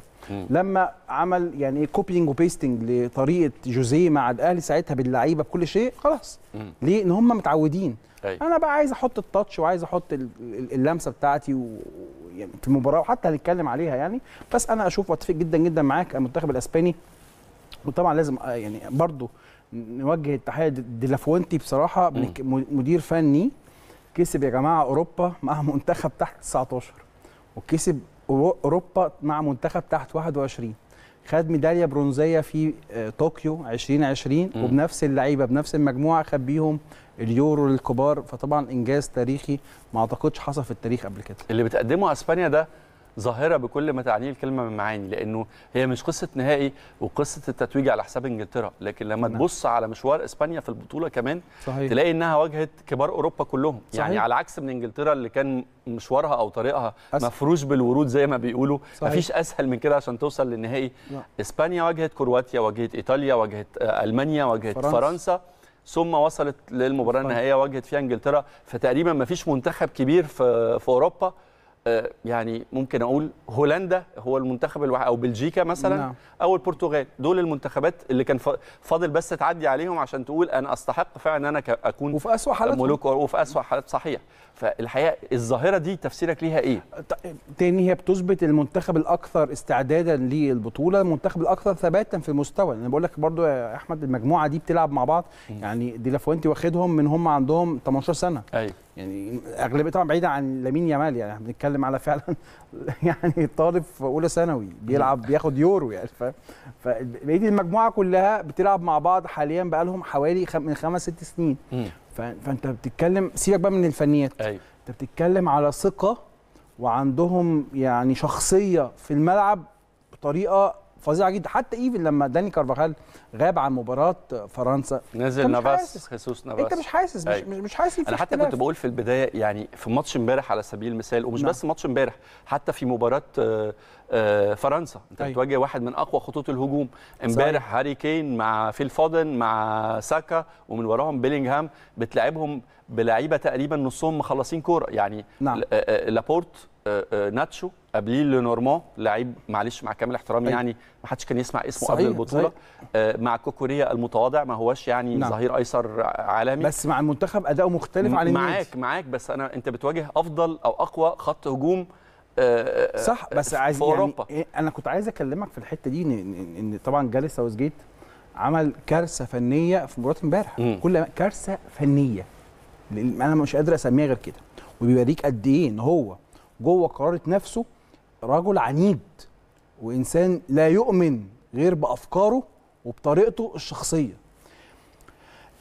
لما عمل يعني ايه كوبينج وبيستنج لطريقه جوزيه مع الاهلي ساعتها باللعيبه بكل شيء خلاص ليه ان هم متعودين انا بقى عايز احط التاتش وعايز احط اللمسه بتاعتي و... يعني في المباراه وحتى هنتكلم عليها يعني بس انا اشوف واتفق جدا جدا معاك المنتخب الاسباني وطبعا لازم آه، يعني برضو نوجه التحيه لافونتي بصراحه مدير فني كسب يا جماعه اوروبا مع منتخب تحت 19 وكسب اوروبا مع منتخب تحت 21 خد ميداليه برونزيه في آه، طوكيو 2020 وبنفس اللعيبه بنفس المجموعه خد بيهم اليورو للكبار فطبعا انجاز تاريخي ما اعتقدش حصل في التاريخ قبل كده اللي بتقدمه اسبانيا ده ظاهره بكل ما تعنيه الكلمه من معاني لانه هي مش قصه نهائي وقصه التتويج على حساب انجلترا لكن لما نعم. تبص على مشوار اسبانيا في البطوله كمان صحيح. تلاقي انها واجهت كبار اوروبا كلهم يعني صحيح. يعني على عكس من انجلترا اللي كان مشوارها او طريقها أسهل. مفروش بالورود زي ما بيقولوا صحيح. مفيش اسهل من كده عشان توصل للنهائي نعم. اسبانيا واجهت كرواتيا واجهت ايطاليا واجهت آه، المانيا واجهت فرنسا, فرنسا. ثم وصلت للمباراه النهائيه واجهت فيها انجلترا فتقريبا ما فيش منتخب كبير في, في اوروبا آه، يعني ممكن اقول هولندا هو المنتخب الوحيد او بلجيكا مثلا نعم. او البرتغال دول المنتخبات اللي كان فاضل بس تعدي عليهم عشان تقول انا استحق فعلا ان انا اكون وفي اسوء حالات ملوك وفي اسوء حالات صحيح فالحقيقه الظاهره دي تفسيرك ليها ايه؟ تاني هي بتثبت المنتخب الاكثر استعدادا للبطوله، المنتخب الاكثر ثباتا في المستوى، انا بقول لك برضو يا احمد المجموعه دي بتلعب مع بعض يعني دي لافوينتي واخدهم من هم عندهم 18 سنه. ايوه يعني اغلبيه طبعا بعيده عن لامين يامال يعني احنا بنتكلم على فعلا يعني طالب في اولى ثانوي بيلعب بياخد يورو يعني فاهم فبقيه المجموعه كلها بتلعب مع بعض حاليا بقى لهم حوالي من خمس ست سنين فانت بتتكلم سيبك بقى من الفنيات أيوة. انت بتتكلم على ثقه وعندهم يعني شخصيه في الملعب بطريقه فظيعه جدا حتى ايفن لما داني كارفاخال غاب عن مباراه فرنسا نزل نافاس خيسوس نافاس انت مش حاسس مش, أيوة. مش حاسس انا حتى كنت بقول في البدايه يعني في ماتش امبارح على سبيل المثال ومش نعم. بس ماتش امبارح حتى في مباراه آه، آه، فرنسا انت أيوة. بتواجه واحد من اقوى خطوط الهجوم امبارح هاري كين مع فيل فودن مع ساكا ومن وراهم بيلينغهام بتلاعبهم بلعيبه تقريبا نصهم مخلصين كوره يعني نعم. آه، آه، لابورت ناتشو قبليه لنورمان لعيب معلش مع كامل احترامي أيوة. يعني ما حدش كان يسمع اسمه صحيح. قبل البطوله صحيح. مع كوكوريا المتواضع ما هواش يعني نعم. ظهير ايسر عالمي بس مع المنتخب اداؤه مختلف عن معاك معاك بس انا انت بتواجه افضل او اقوى خط هجوم صح آه، آه، بس عايز في يعني إيه، انا كنت عايز اكلمك في الحته دي ان طبعا جالي ساوث جيت عمل كارثه فنيه في مباراه امبارح كل كارثه فنيه انا مش قادر اسميها غير كده وبيوريك قد ايه ان هو جوه قراره نفسه رجل عنيد وانسان لا يؤمن غير بافكاره وبطريقته الشخصيه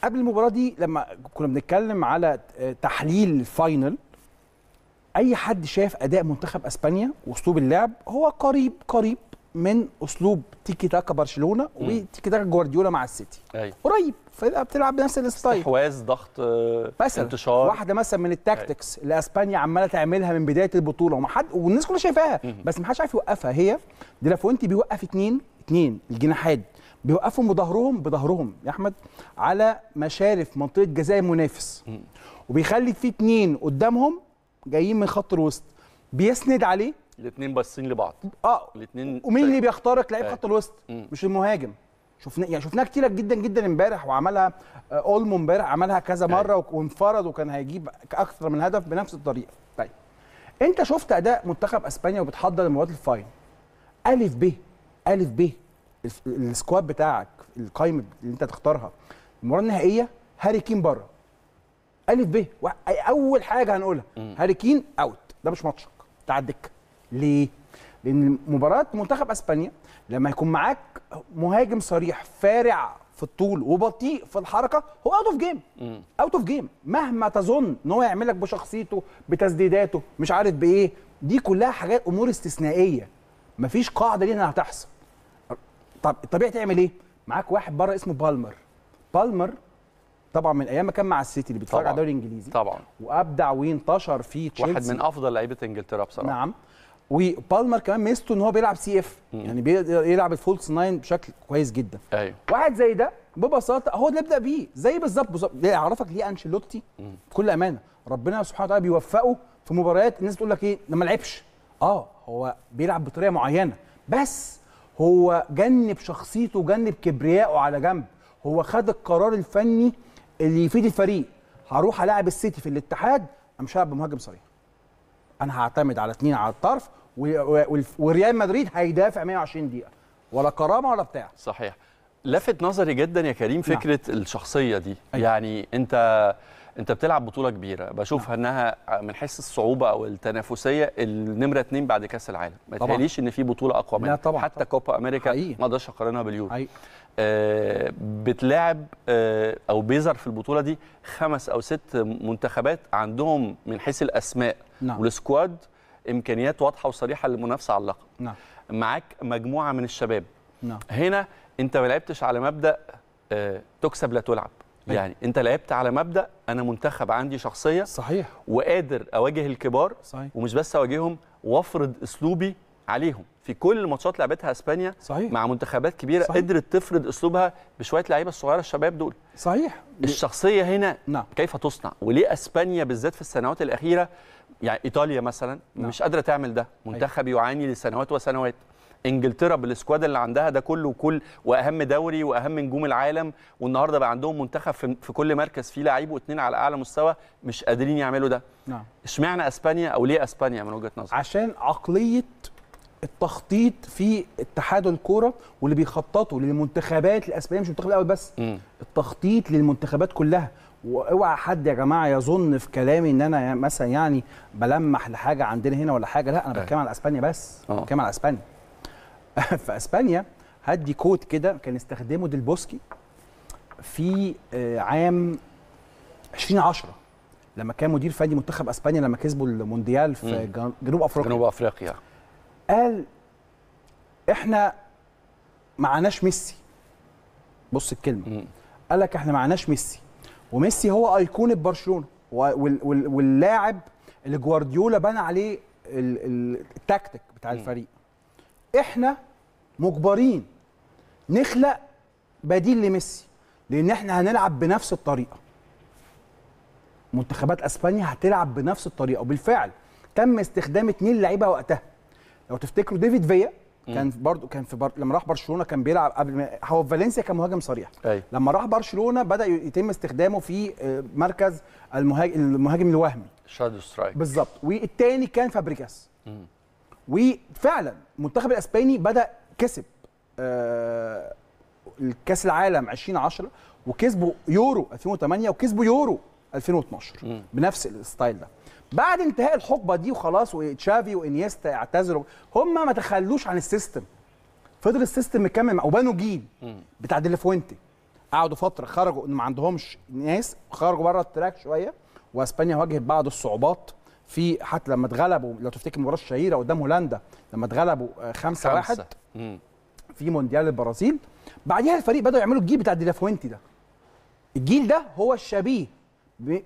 قبل المباراه دي لما كنا بنتكلم على آه، تحليل الفاينل اي حد شاف اداء منتخب اسبانيا واسلوب اللعب هو قريب قريب من اسلوب تيكي تاكا برشلونه وتيكي تاكا جوارديولا مع السيتي أيوة. قريب فرقه بتلعب بنفس الستايل استحواذ ضغط آه، مثلا انتشار واحده مثلا من التاكتكس أيوة. اللي اسبانيا عماله تعملها من بدايه البطوله ومحد والناس كلها شايفاها بس محدش عارف يوقفها هي دي لافوينتي بيوقف اثنين اثنين الجناحات بيوقفهم بظهرهم بظهرهم يا احمد على مشارف منطقه جزاء المنافس وبيخلي في اثنين قدامهم جايين من خط الوسط بيسند عليه الاثنين باصين لبعض اه الاثنين ومين اللي بيخترق لعيب آه. خط الوسط مش المهاجم شفنا يعني شفناه كتيره جدا جدا امبارح وعملها آه، اولمو امبارح عملها كذا آه. مره وانفرد وكان هيجيب اكثر من هدف بنفس الطريقه طيب انت شفت اداء منتخب اسبانيا وبتحضر لمباراه الفاين الف ب الف ب السكواد بتاعك القايمه اللي انت تختارها المباراه النهائيه هاري كين بره الف ب اول حاجه هنقولها هاري كين اوت ده مش ماتشك تعال الدكه ليه؟ لان مباراه منتخب اسبانيا لما يكون معاك مهاجم صريح فارع في الطول وبطيء في الحركه هو اوت اوف جيم اوت اوف جيم مهما تظن ان هو يعمل لك بشخصيته بتسديداته مش عارف بايه دي كلها حاجات امور استثنائيه مفيش قاعده ليها انها هتحصل طب الطبيعي تعمل ايه؟ معاك واحد بره اسمه بالمر بالمر طبعا من ايام ما كان مع السيتي اللي بيتفرج على الدوري الانجليزي طبعا وابدع وانتشر في تشيلسي واحد من افضل لعيبه انجلترا بصراحه نعم وبالمر كمان ميزته ان هو بيلعب سي اف يعني بيلعب الفولس ناين بشكل كويس جدا ايوه واحد زي ده ببساطه هو اللي نبدا بيه زي بالظبط يعرفك ليه انشيلوتي بكل امانه ربنا سبحانه وتعالى بيوفقه في مباريات الناس تقول لك ايه ده ما لعبش اه هو بيلعب بطريقه معينه بس هو جنب شخصيته جنب كبريائه على جنب هو خد القرار الفني اللي يفيد الفريق هروح ألاعب السيتي في الاتحاد مش هلعب بمهاجم صريح انا هعتمد على اثنين على الطرف وريال مدريد هيدافع 120 دقيقه ولا كرامه ولا بتاع صحيح لفت نظري جدا يا كريم نعم. فكره نعم. الشخصيه دي أيوة. يعني انت انت بتلعب بطوله كبيره بشوفها نعم. انها من حيث الصعوبه او التنافسيه النمره اتنين بعد كاس العالم ما تقاليش ان في بطوله اقوى منها حتى طبعًا. كوبا امريكا ما اقدرش اقارنها باليورو آه، بتلاعب آه، او بيظهر في البطوله دي خمس او ست منتخبات عندهم من حيث الاسماء نعم. والسكواد امكانيات واضحه وصريحه للمنافسه على اللقب نعم. معاك مجموعه من الشباب نعم. هنا انت ما لعبتش على مبدا آه، تكسب لا تلعب أيه. يعني انت لعبت على مبدا انا منتخب عندي شخصيه صحيح وقادر اواجه الكبار صحيح. ومش بس اواجههم وافرض اسلوبي عليهم في كل الماتشات لعبتها اسبانيا صحيح. مع منتخبات كبيره صحيح. قدرت تفرض اسلوبها بشويه لعيبه الصغيره الشباب دول صحيح الشخصيه هنا نعم. كيف تصنع وليه اسبانيا بالذات في السنوات الاخيره يعني ايطاليا مثلا نعم. مش قادره تعمل ده منتخب أيوة. يعاني لسنوات وسنوات انجلترا بالسكواد اللي عندها ده كله وكل واهم دوري واهم نجوم العالم والنهارده بقى عندهم منتخب في, كل مركز فيه لعيب واثنين على اعلى مستوى مش قادرين يعملوا ده نعم اشمعنى اسبانيا او ليه اسبانيا من وجهه نظرك عشان عقليه التخطيط في اتحاد الكوره واللي بيخططوا للمنتخبات الاسبانيه مش المنتخب الاول بس م. التخطيط للمنتخبات كلها واوعى حد يا جماعه يظن في كلامي ان انا مثلا يعني بلمح لحاجه عندنا هنا ولا حاجه لا انا آه. بتكلم على اسبانيا بس آه. بتكلم على اسبانيا في اسبانيا هدي كود كده كان استخدمه ديلبوسكي في آه، عام 2010 لما كان مدير فني منتخب اسبانيا لما كسبوا المونديال في جنوب افريقيا جنوب افريقيا قال احنا معناش ميسي بص الكلمه قال لك احنا معناش ميسي وميسي هو ايقونه برشلونه واللاعب اللي جوارديولا بنى عليه التكتيك بتاع الفريق احنا مجبرين نخلق بديل لميسي لان احنا هنلعب بنفس الطريقه منتخبات اسبانيا هتلعب بنفس الطريقه وبالفعل تم استخدام اتنين لعيبه وقتها لو تفتكروا ديفيد فيا كان برضو كان في بر... لما راح برشلونه كان بيلعب قبل ما هو في فالنسيا كان مهاجم صريح أي. لما راح برشلونه بدا يتم استخدامه في آه، مركز المهاجم المهاجم الوهمي شادو سترايك بالظبط والثاني كان فابريكاس وفعلا المنتخب الاسباني بدا كسب آه الكاس العالم 2010 وكسبوا يورو 2008 وكسبوا يورو 2012 م. بنفس الستايل ده بعد انتهاء الحقبه دي وخلاص وتشافي وانيستا اعتذروا هم ما تخلوش عن السيستم فضل السيستم مكمل وبنوا جيل بتاع ديليفوينتي قعدوا فتره خرجوا ما عندهمش ناس خرجوا بره التراك شويه واسبانيا واجهت بعض الصعوبات في حتى لما اتغلبوا لو تفتكر المباراه الشهيره قدام هولندا لما اتغلبوا 5 آه، 1 في مونديال البرازيل بعديها الفريق بداوا يعملوا الجيل بتاع ديلافوينتي ده الجيل ده هو الشبيه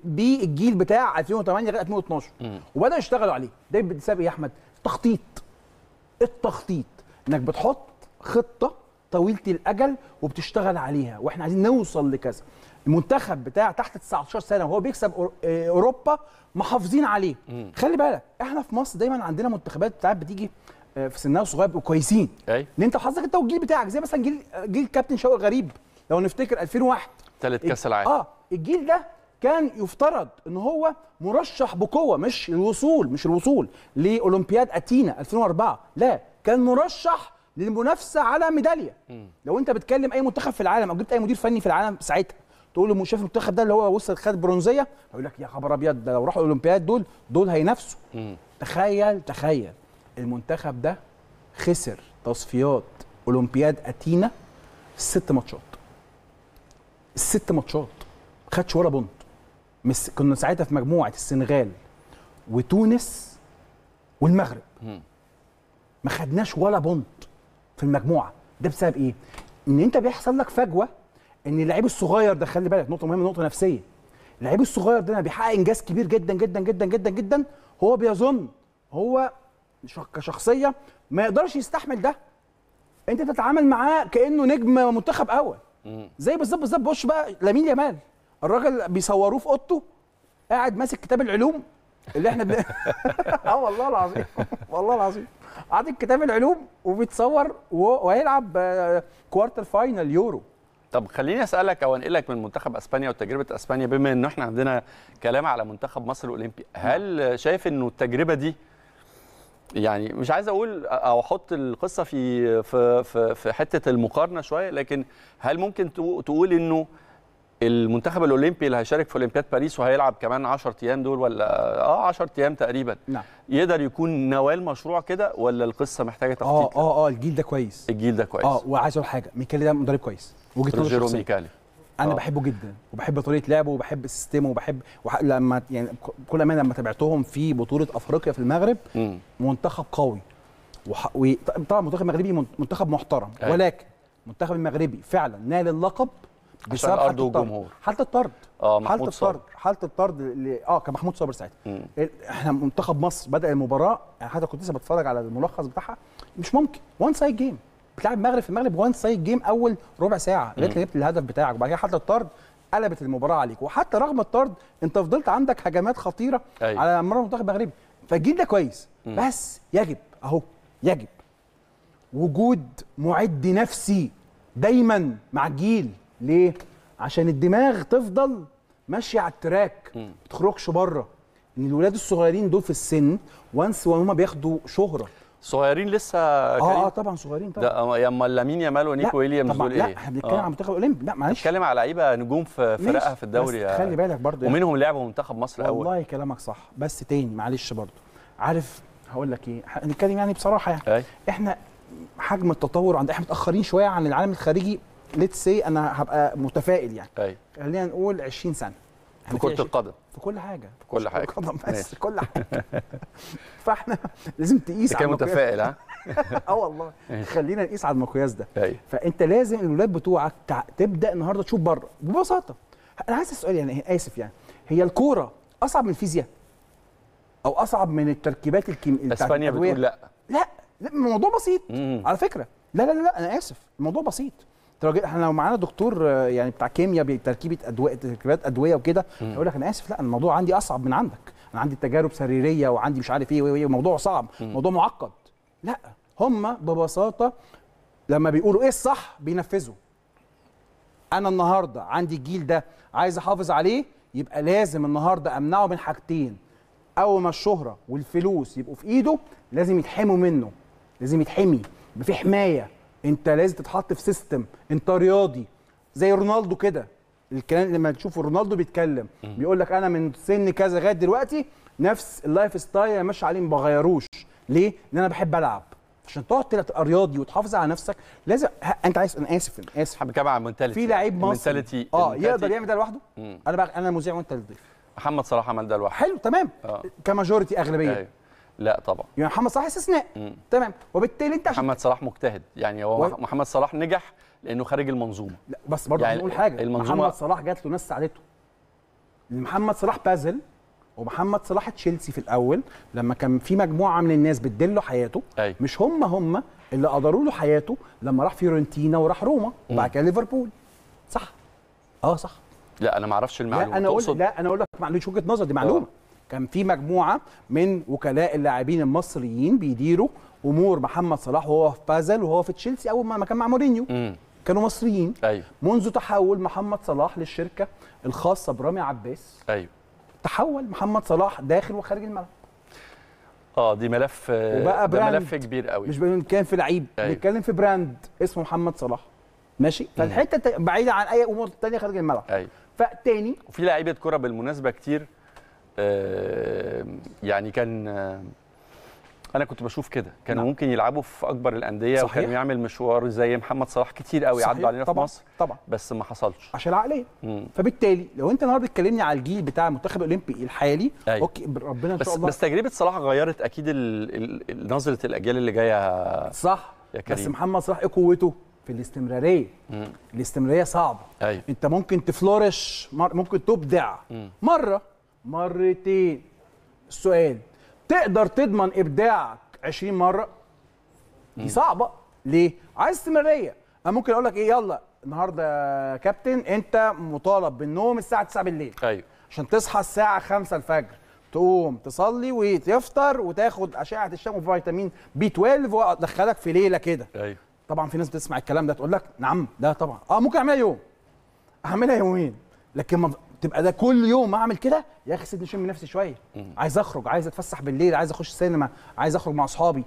بالجيل بتاع 2008 لغايه 2012 وبداوا يشتغلوا عليه ده بسبب يا احمد تخطيط التخطيط انك بتحط خطه طويله الاجل وبتشتغل عليها واحنا عايزين نوصل لكذا المنتخب بتاع تحت 19 سنه وهو بيكسب آه، اوروبا محافظين عليه مم. خلي بالك احنا في مصر دايما عندنا منتخبات بتاعت بتيجي آه، في سنها وصغير بيبقوا كويسين أي. لان انت وحظك انت والجيل بتاعك زي مثلا جيل آه، جيل كابتن شوقي غريب لو نفتكر 2001 ثالث كاس العالم اه الجيل ده كان يفترض ان هو مرشح بقوه مش الوصول مش الوصول لاولمبياد اثينا 2004 لا كان مرشح للمنافسه على ميداليه لو انت بتكلم اي منتخب في العالم او جبت اي مدير فني في العالم ساعتها تقول له شايف المنتخب ده اللي هو وصل خد برونزيه هيقول لك يا خبر ابيض ده لو راحوا الاولمبياد دول دول هينافسوا تخيل تخيل المنتخب ده خسر تصفيات اولمبياد اثينا ست ماتشات الست ماتشات ما خدش ولا بونت مس... كنا ساعتها في مجموعه السنغال وتونس والمغرب ما خدناش ولا بونت في المجموعه ده بسبب ايه ان انت بيحصل لك فجوه ان اللعيب الصغير ده خلي بالك نقطه مهمه نقطه نفسيه اللعيب الصغير ده بيحقق انجاز كبير جدا جدا جدا جدا جدا هو بيظن هو كشخصيه ما يقدرش يستحمل ده انت بتتعامل معاه كانه نجم منتخب اول زي بالظبط بالظبط بوش بقى لامين يامال الراجل بيصوروه في اوضته قاعد ماسك كتاب العلوم اللي احنا بن... اه والله العظيم والله العظيم قاعد كتاب العلوم وبيتصور وهيلعب كوارتر آه، فاينل يورو طب خليني اسالك او انقلك من منتخب اسبانيا وتجربه اسبانيا بما ان احنا عندنا كلام على منتخب مصر الاولمبي هل شايف انه التجربه دي يعني مش عايز اقول او احط القصه في في, في حته المقارنه شويه لكن هل ممكن تقول انه المنتخب الاولمبي اللي هيشارك في اولمبياد باريس وهيلعب كمان 10 ايام دول ولا اه 10 ايام تقريبا نعم يقدر يكون نوال مشروع كده ولا القصه محتاجه تخطيط اه اه اه الجيل ده كويس الجيل ده كويس اه وعايز اقول حاجه ميكالي ده مدرب كويس وجهه نظر ميكالي انا أوه. بحبه جدا وبحب طريقه لعبه وبحب سيستمه وبحب وح... لما يعني كل ما لما تابعتهم في بطوله افريقيا في المغرب م. منتخب قوي وح... و... طبعا منتخب مغربي منتخب محترم أي. أيوة. ولكن المنتخب المغربي فعلا نال اللقب بسبب الارض والجمهور حاله الطرد اه محمود حاله الطرد حاله الطرد اللي اه كان محمود صابر ساعتها احنا منتخب مصر بدا المباراه يعني حتى كنت لسه بتفرج على الملخص بتاعها مش ممكن وان سايد جيم بتلعب المغرب في المغرب وان سايد جيم اول ربع ساعه لغايه جبت الهدف بتاعك وبعد كده حاله الطرد قلبت المباراه عليك وحتى رغم الطرد انت فضلت عندك هجمات خطيره أيوة. على مرمى المنتخب المغربي فالجيل ده كويس مم. بس يجب اهو يجب وجود معد نفسي دايما مع الجيل ليه عشان الدماغ تفضل ماشيه على التراك ما تخرجش بره ان الولاد الصغيرين دول في السن وانس وهم بياخدوا شهره صغيرين لسه اه اه طبعا صغيرين طبعا ده يا اما لامين يامال ونيكو ويليامز دول ايه؟ لا إيه؟ احنا بنتكلم آه. عن منتخب اولمبي لا معلش بنتكلم على لعيبه نجوم في فرقها في الدوري بس خلي بالك برضه ومنهم لعبوا منتخب مصر والله اول والله كلامك صح بس تاني معلش برضه عارف هقول لك ايه هنتكلم يعني بصراحه يعني أي. احنا حجم التطور عند احنا متاخرين شويه عن العالم الخارجي ليتس سي انا هبقى متفائل يعني ايوه خلينا نقول 20 سنه يعني في كره القدم في كل حاجه في كل حاجه القدم بس في كل حاجه فاحنا لازم تقيس على المقياس متفائل ها اه والله خلينا نقيس على المقياس ده أي. فانت لازم الولاد بتوعك تبدا النهارده تشوف بره ببساطه انا عايز السؤال يعني اسف يعني هي الكوره اصعب من الفيزياء او اصعب من التركيبات الكيميائيه اسبانيا بتقول لا لا لا الموضوع بسيط مم. على فكره لا لا لا انا اسف الموضوع بسيط احنا لو معانا دكتور يعني بتاع كيمياء بتركيبه ادويه تركيبات ادويه وكده يقول لك انا اسف لا الموضوع عندي اصعب من عندك انا عندي تجارب سريريه وعندي مش عارف ايه وموضوع صعب مم. موضوع معقد لا هم ببساطه لما بيقولوا ايه الصح بينفذوا انا النهارده عندي الجيل ده عايز احافظ عليه يبقى لازم النهارده امنعه من حاجتين اول ما الشهره والفلوس يبقوا في ايده لازم يتحموا منه لازم يتحمي يبقى في حمايه انت لازم تتحط في سيستم انت رياضي زي رونالدو كده الكلام لما تشوف رونالدو بيتكلم بيقول لك انا من سن كذا لغايه دلوقتي نفس اللايف ستايل اللي ماشي عليه ما بغيروش ليه؟ لان انا بحب العب عشان تقعد تبقى رياضي وتحافظ على نفسك لازم انت عايز انا اسف انا اسف حابب على المنتاليتي في لعيب مصري اه يقدر يعمل ده لوحده انا بقى انا مذيع وانت الضيف محمد صلاح عمل ده لوحده حلو تمام آه. كماجورتي اغلبيه أيوه. لا طبعا يعني محمد صلاح استثناء تمام وبالتالي انت محمد صلاح مجتهد يعني هو و... محمد صلاح نجح لانه خارج المنظومه لا بس برضه يعني نقول حاجه المنظومة محمد صلاح جات له ناس ساعدته محمد صلاح بازل ومحمد صلاح تشيلسي في الاول لما كان في مجموعه من الناس بتدله حياته أي. مش هم هم اللي قدروا له حياته لما راح فيورنتينا وراح روما وبعد كده ليفربول صح اه صح لا انا ما اعرفش المعلومه لا انا اقول لا انا اقول لك معلومه وجهه نظر دي معلومه آه. كان في مجموعه من وكلاء اللاعبين المصريين بيديروا امور محمد صلاح وهو في بازل وهو في تشيلسي اول ما كان مع مورينيو كانوا مصريين أيوه. منذ تحول محمد صلاح للشركه الخاصه برامي عباس ايوه تحول محمد صلاح داخل وخارج الملعب اه دي ملف وبقى براند ده ملف كبير قوي مش بنتكلم في لعيب أيوه. بنتكلم في براند اسمه محمد صلاح ماشي فالحته بعيده عن اي امور ثانيه خارج الملعب أيوه. فتاني وفي لعيبه كره بالمناسبه كتير آه، يعني كان آه، انا كنت بشوف كده كانوا نعم. ممكن يلعبوا في اكبر الانديه صحيح. وكانوا يعمل مشوار زي محمد صلاح كتير قوي عدوا علينا طبعًا. في مصر طبعا بس ما حصلش عشان العقليه فبالتالي لو انت النهارده اتكلمني على الجيل بتاع المنتخب الاولمبي الحالي أيوة. اوكي ربنا ان شاء الله بس تجربه صلاح غيرت اكيد نظره الاجيال اللي جايه صح يا كريم. بس محمد صلاح ايه قوته في الاستمراريه مم. الاستمراريه صعبه أيوة. انت ممكن تفلورش ممكن تبدع مم. مره مرتين السؤال تقدر تضمن ابداعك 20 مره دي صعبه ليه عايز استمراريه انا ممكن اقول لك ايه يلا النهارده يا كابتن انت مطالب بالنوم الساعه 9 بالليل ايوه عشان تصحى الساعه 5 الفجر تقوم تصلي وتفطر وتاخد اشعه الشمس وفيتامين بي 12 وادخلك في ليله كده ايوه طبعا في ناس بتسمع الكلام ده تقول لك نعم ده طبعا اه ممكن اعملها يوم اعملها يومين لكن تبقى ده كل يوم اعمل كده يا اخي سيبني اشم نفسي شويه عايز اخرج عايز اتفسح بالليل عايز اخش سينما عايز اخرج مع اصحابي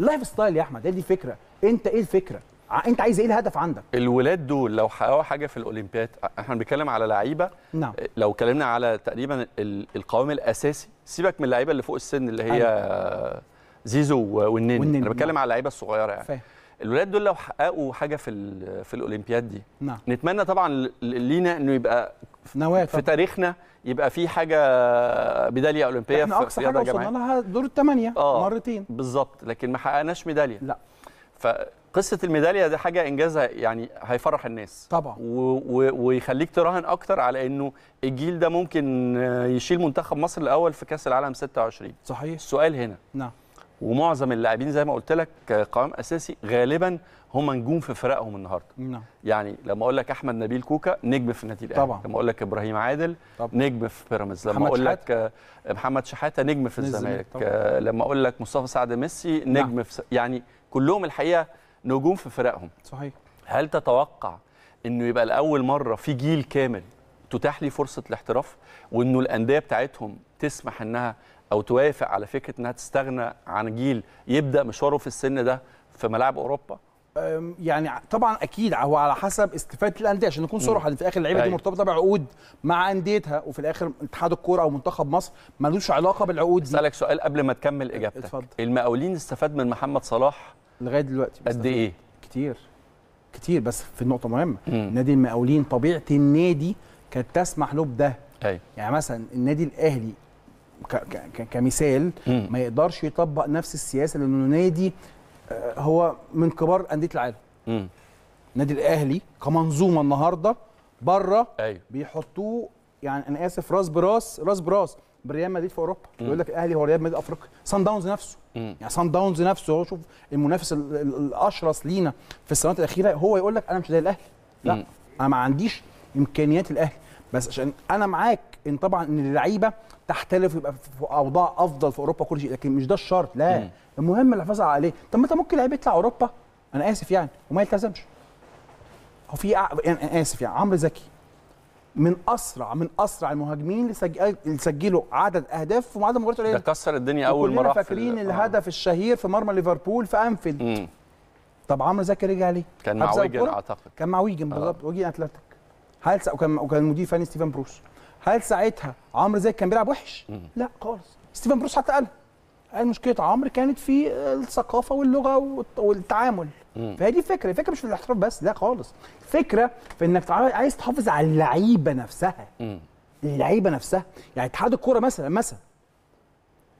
اللايف ستايل يا احمد هي دي فكره انت ايه الفكره انت عايز ايه الهدف عندك الولاد دول لو حققوا حاجه في الاولمبياد احنا بنتكلم على لعيبه نعم لو اتكلمنا على تقريبا القوام الاساسي سيبك من اللعيبه اللي فوق السن اللي هي أنا. أيوه. زيزو والنني والنين. انا بتكلم نعم. على اللعيبه الصغيره يعني فاهم. الولاد دول لو حققوا حاجه في في الاولمبياد دي نعم. نتمنى طبعا لينا انه يبقى في نواة في تاريخنا يبقى في حاجه ميداليه اولمبيه احنا اقصى حاجه وصلنا لها دور الثمانيه آه مرتين بالظبط لكن ما حققناش ميداليه لا فقصه الميداليه دي حاجه انجازها يعني هيفرح الناس طبعا ويخليك تراهن اكتر على انه الجيل ده ممكن يشيل منتخب مصر الاول في كاس العالم 26 صحيح السؤال هنا نعم ومعظم اللاعبين زي ما قلت لك قوام اساسي غالبا هم نجوم في فرقهم النهارده نعم. يعني لما اقول لك احمد نبيل كوكا نجم في النادي الاهلي طبعا لما اقول لك ابراهيم عادل طبعا. نجم في بيراميدز لما اقول لك آه، محمد شحاته نجم في الزمالك آه، لما اقول لك مصطفى سعد ميسي نعم. نجم نعم. في س... يعني كلهم الحقيقه نجوم في فرقهم صحيح هل تتوقع انه يبقى لاول مره في جيل كامل تتاح لي فرصه الاحتراف وانه الانديه بتاعتهم تسمح انها او توافق على فكره انها تستغنى عن جيل يبدا مشواره في السن ده في ملاعب اوروبا يعني طبعا اكيد هو على حسب استفاده الانديه عشان نكون صراحه في الاخر اللعيبه دي أيوه. مرتبطه بعقود مع انديتها وفي الاخر اتحاد الكوره او منتخب مصر ملوش علاقه بالعقود دي اسالك سؤال قبل ما تكمل اجابتك اتفضل المقاولين استفاد من محمد صلاح لغايه دلوقتي قد ايه؟ كتير كتير بس في نقطه مهمه مم. نادي المقاولين طبيعه النادي كانت تسمح له بده أي. أيوه. يعني مثلا النادي الاهلي كمثال ما يقدرش يطبق نفس السياسه لانه نادي آه، هو من كبار انديه العالم النادي الاهلي كمنظومه النهارده بره أيوه. بيحطوه يعني انا اسف راس براس راس براس بريال مدريد في اوروبا يقول لك الاهلي هو ريال مدريد افريقيا سان داونز نفسه مم. يعني سان داونز نفسه هو شوف المنافس الاشرس لينا في السنوات الاخيره هو يقول لك انا مش زي الاهلي لا مم. انا ما عنديش امكانيات الاهلي بس عشان انا معاك ان طبعا ان اللعيبه تحترف يبقى في اوضاع افضل في اوروبا كل شيء لكن مش ده الشرط لا مم. المهم الحفاظ عليه طب ما انت ممكن لعيب يطلع اوروبا انا اسف يعني وما يلتزمش هو في أع... يعني انا اسف يعني عمرو زكي من اسرع من اسرع المهاجمين اللي سجلوا عدد اهداف في مباريات قليله ده كسر الدنيا اول مره فاكرين الهدف آه. الشهير في مرمى ليفربول في انفيلد طب عمرو زكي رجع ليه؟ كان مع ويجن اعتقد كان مع ويجن آه. بالظبط آه. ويجن اتلتيك هل سا... وكان وكان المدير الفني ستيفن بروس هل ساعتها عمرو زيد كان بيلعب وحش؟ لا خالص ستيفن بروس حتى قال قال مشكله عمرو كانت في الثقافه واللغه والتعامل فهي دي الفكره الفكره مش في الاحتراف بس لا خالص الفكره في انك عايز تحافظ على اللعيبه نفسها اللعيبه نفسها يعني اتحاد الكوره مثلا مثلا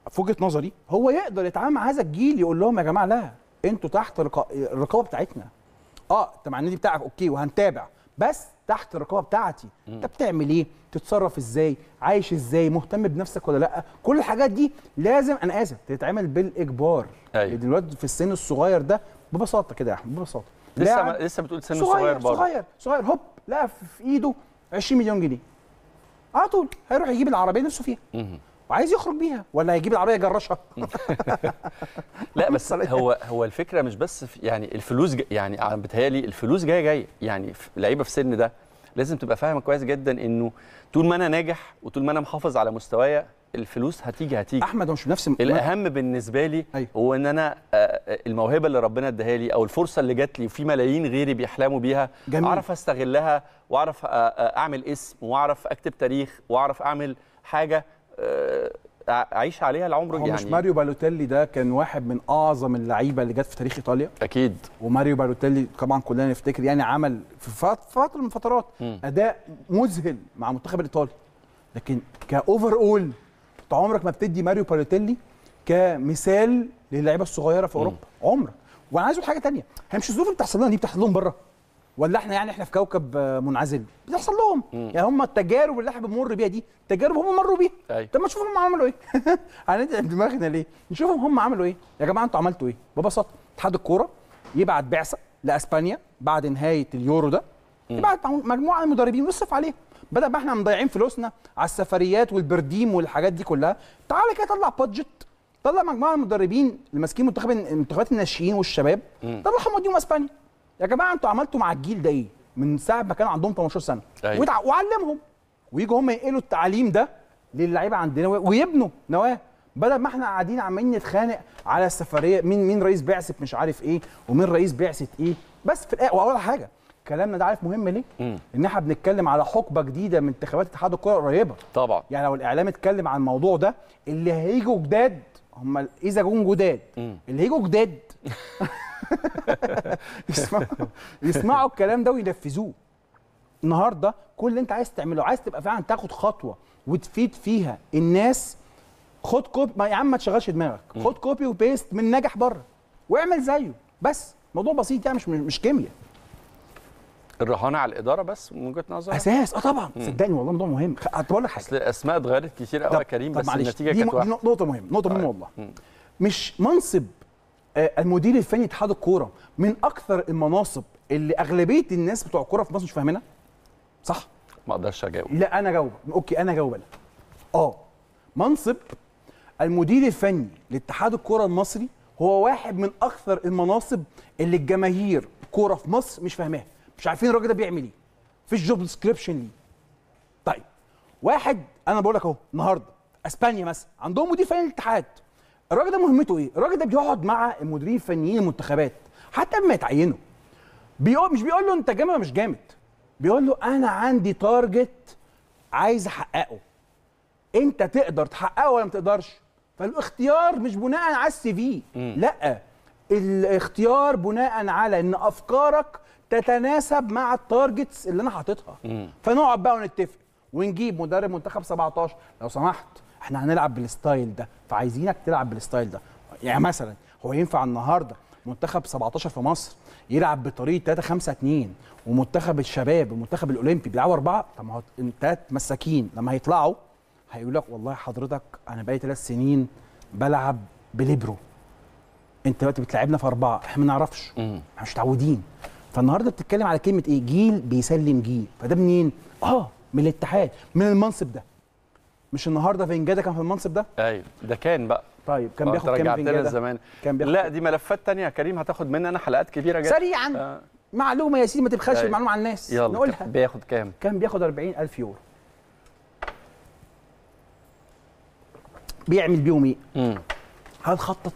في وجهه نظري هو يقدر يتعامل مع هذا الجيل يقول لهم يا جماعه لا انتوا تحت الرقابه بتاعتنا اه انت مع النادي بتاعك اوكي وهنتابع بس تحت الرقابه بتاعتي انت بتعمل ايه تتصرف ازاي عايش ازاي مهتم بنفسك ولا لا كل الحاجات دي لازم انا اسف تتعمل بالاجبار أيوة. الواد في السن الصغير ده ببساطه كده يا احمد ببساطه لسه ما لسه بتقول سن صغير, صغير برضه صغير صغير هوب لقى في ايده 20 مليون جنيه على طول هيروح يجيب العربيه نفسه فيها وعايز يخرج بيها ولا هيجيب العربيه يجرشها لا بس هو هو الفكره مش بس يعني الفلوس يعني بتهيالي الفلوس جايه جايه يعني لعيبه في سن ده لازم تبقى فاهمه كويس جدا انه طول ما انا ناجح وطول ما انا محافظ على مستوايا الفلوس هتيجي هتيجي احمد مش بنفس الاهم بالنسبه لي أيوه. هو ان انا الموهبه اللي ربنا اداها لي او الفرصه اللي جات لي وفي ملايين غيري بيحلموا بيها جميل. اعرف استغلها واعرف اعمل اسم واعرف اكتب تاريخ واعرف اعمل حاجه آه، اعيش عليها العمر هو يعني مش ماريو بالوتيلي ده كان واحد من اعظم اللعيبه اللي جت في تاريخ ايطاليا اكيد وماريو بالوتيلي طبعا كلنا نفتكر يعني عمل في فتره من فترات م. اداء مذهل مع المنتخب الايطالي لكن كاوفر اول انت عمرك ما بتدي ماريو بالوتيلي كمثال للعيبه الصغيره في اوروبا عمرك وانا عايز اقول حاجه ثانيه هي مش الظروف اللي بتحصل لنا دي بتحصل لهم بره ولا احنا يعني احنا في كوكب آه، منعزل بتحصل لهم مم. يعني هم التجارب اللي احنا بنمر بيها دي تجارب هم مروا بيها أيوة. طب ما نشوف هم عملوا ايه هندعم يعني دماغنا ليه نشوفهم هم عملوا ايه يا جماعه انتوا عملتوا ايه ببساطه اتحاد الكوره يبعت بعثه لاسبانيا بعد نهايه اليورو ده يبعت مجموعه من المدربين ويصرف عليهم بدل ما احنا مضيعين فلوسنا على السفريات والبرديم والحاجات دي كلها تعالى كده طلع بادجت طلع مجموعه من المدربين اللي ماسكين منتخب المنتخبات الناشئين والشباب طلعهم وديهم اسبانيا يا جماعه انتوا عملتوا مع الجيل ده ايه من ساعه ما كان عندهم 18 سنه أيوة. وعلمهم ويجوا هم ينقلوا التعليم ده للعيبه عندنا ويبنوا نواه بدل ما احنا قاعدين عمالين نتخانق على السفريه مين مين رئيس بعثه مش عارف ايه ومين رئيس بعثه ايه بس في الاخر واول حاجه كلامنا ده عارف مهم ليه؟ مم. ان احنا بنتكلم على حقبه جديده من انتخابات اتحاد الكره القريبه طبعا يعني لو الاعلام اتكلم عن الموضوع ده اللي هيجوا جداد هم اذا جم جداد اللي هيجوا جداد يسمعوا يسمعوا الكلام ده وينفذوه النهارده كل اللي انت عايز تعمله عايز تبقى فعلا تاخد خطوه وتفيد فيها الناس خد كوبي ما يا عم ما تشغلش دماغك خد كوبي وبيست من ناجح بره واعمل زيه بس موضوع بسيط يعني مش مش كيمياء الرهانه على الاداره بس من وجهه نظرك اساس اه طبعا صدقني والله موضوع مهم بقول لك حاجه اصل الاسماء اتغيرت كتير قوي يا كريم بس النتيجه كانت واحده نقطه مهمه نقطه مهمه طيب. والله مش منصب آه، المدير الفني اتحاد الكوره من اكثر المناصب اللي اغلبيه الناس بتوع الكوره في مصر مش فاهمينها صح ما اقدرش اجاوب لا انا جاوب اوكي انا جاوب انا اه منصب المدير الفني لاتحاد الكوره المصري هو واحد من اكثر المناصب اللي الجماهير كوره في مصر مش فاهماها مش عارفين الراجل ده بيعمل ايه مفيش جوب ديسكريبشن ليه طيب واحد انا بقول لك اهو النهارده اسبانيا مثلا عندهم مدير فني للاتحاد الراجل ده مهمته ايه؟ الراجل ده بيقعد مع المديرين الفنيين المنتخبات حتى لما يتعينوا بيقول مش بيقول له انت جامد مش جامد بيقول له انا عندي تارجت عايز احققه انت تقدر تحققه ولا ما تقدرش فالاختيار مش بناء على السي في لا الاختيار بناء على ان افكارك تتناسب مع التارجتس اللي انا حاططها فنقعد بقى ونتفق ونجيب مدرب منتخب 17 لو سمحت احنا هنلعب بالستايل ده فعايزينك تلعب بالستايل ده يعني مثلا هو ينفع النهارده منتخب 17 في مصر يلعب بطريقه 3 5 2 ومنتخب الشباب ومنتخب الاولمبي بيلعبوا اربعه طب ما هو الثلاث مساكين لما هيطلعوا هيقول لك والله حضرتك انا بقالي ثلاث سنين بلعب بليبرو انت دلوقتي بتلعبنا في اربعه احنا ما نعرفش احنا مش متعودين فالنهارده بتتكلم على كلمه ايه جيل بيسلم جيل فده منين اه من الاتحاد من المنصب ده مش النهارده فنجاده كان في المنصب ده ايوه ده كان بقى طيب كان آه، بياخد كام فنجاده زمان كان بياخد لا دي ملفات ثانيه يا كريم هتاخد مننا حلقات كبيره جدا سريعا آه. معلومه يا سيدي ما تبخلش أيوه. المعلومه على الناس يلا نقولها كان بياخد كام كان بياخد 40000 يورو بيعمل بيهم ايه هل خطط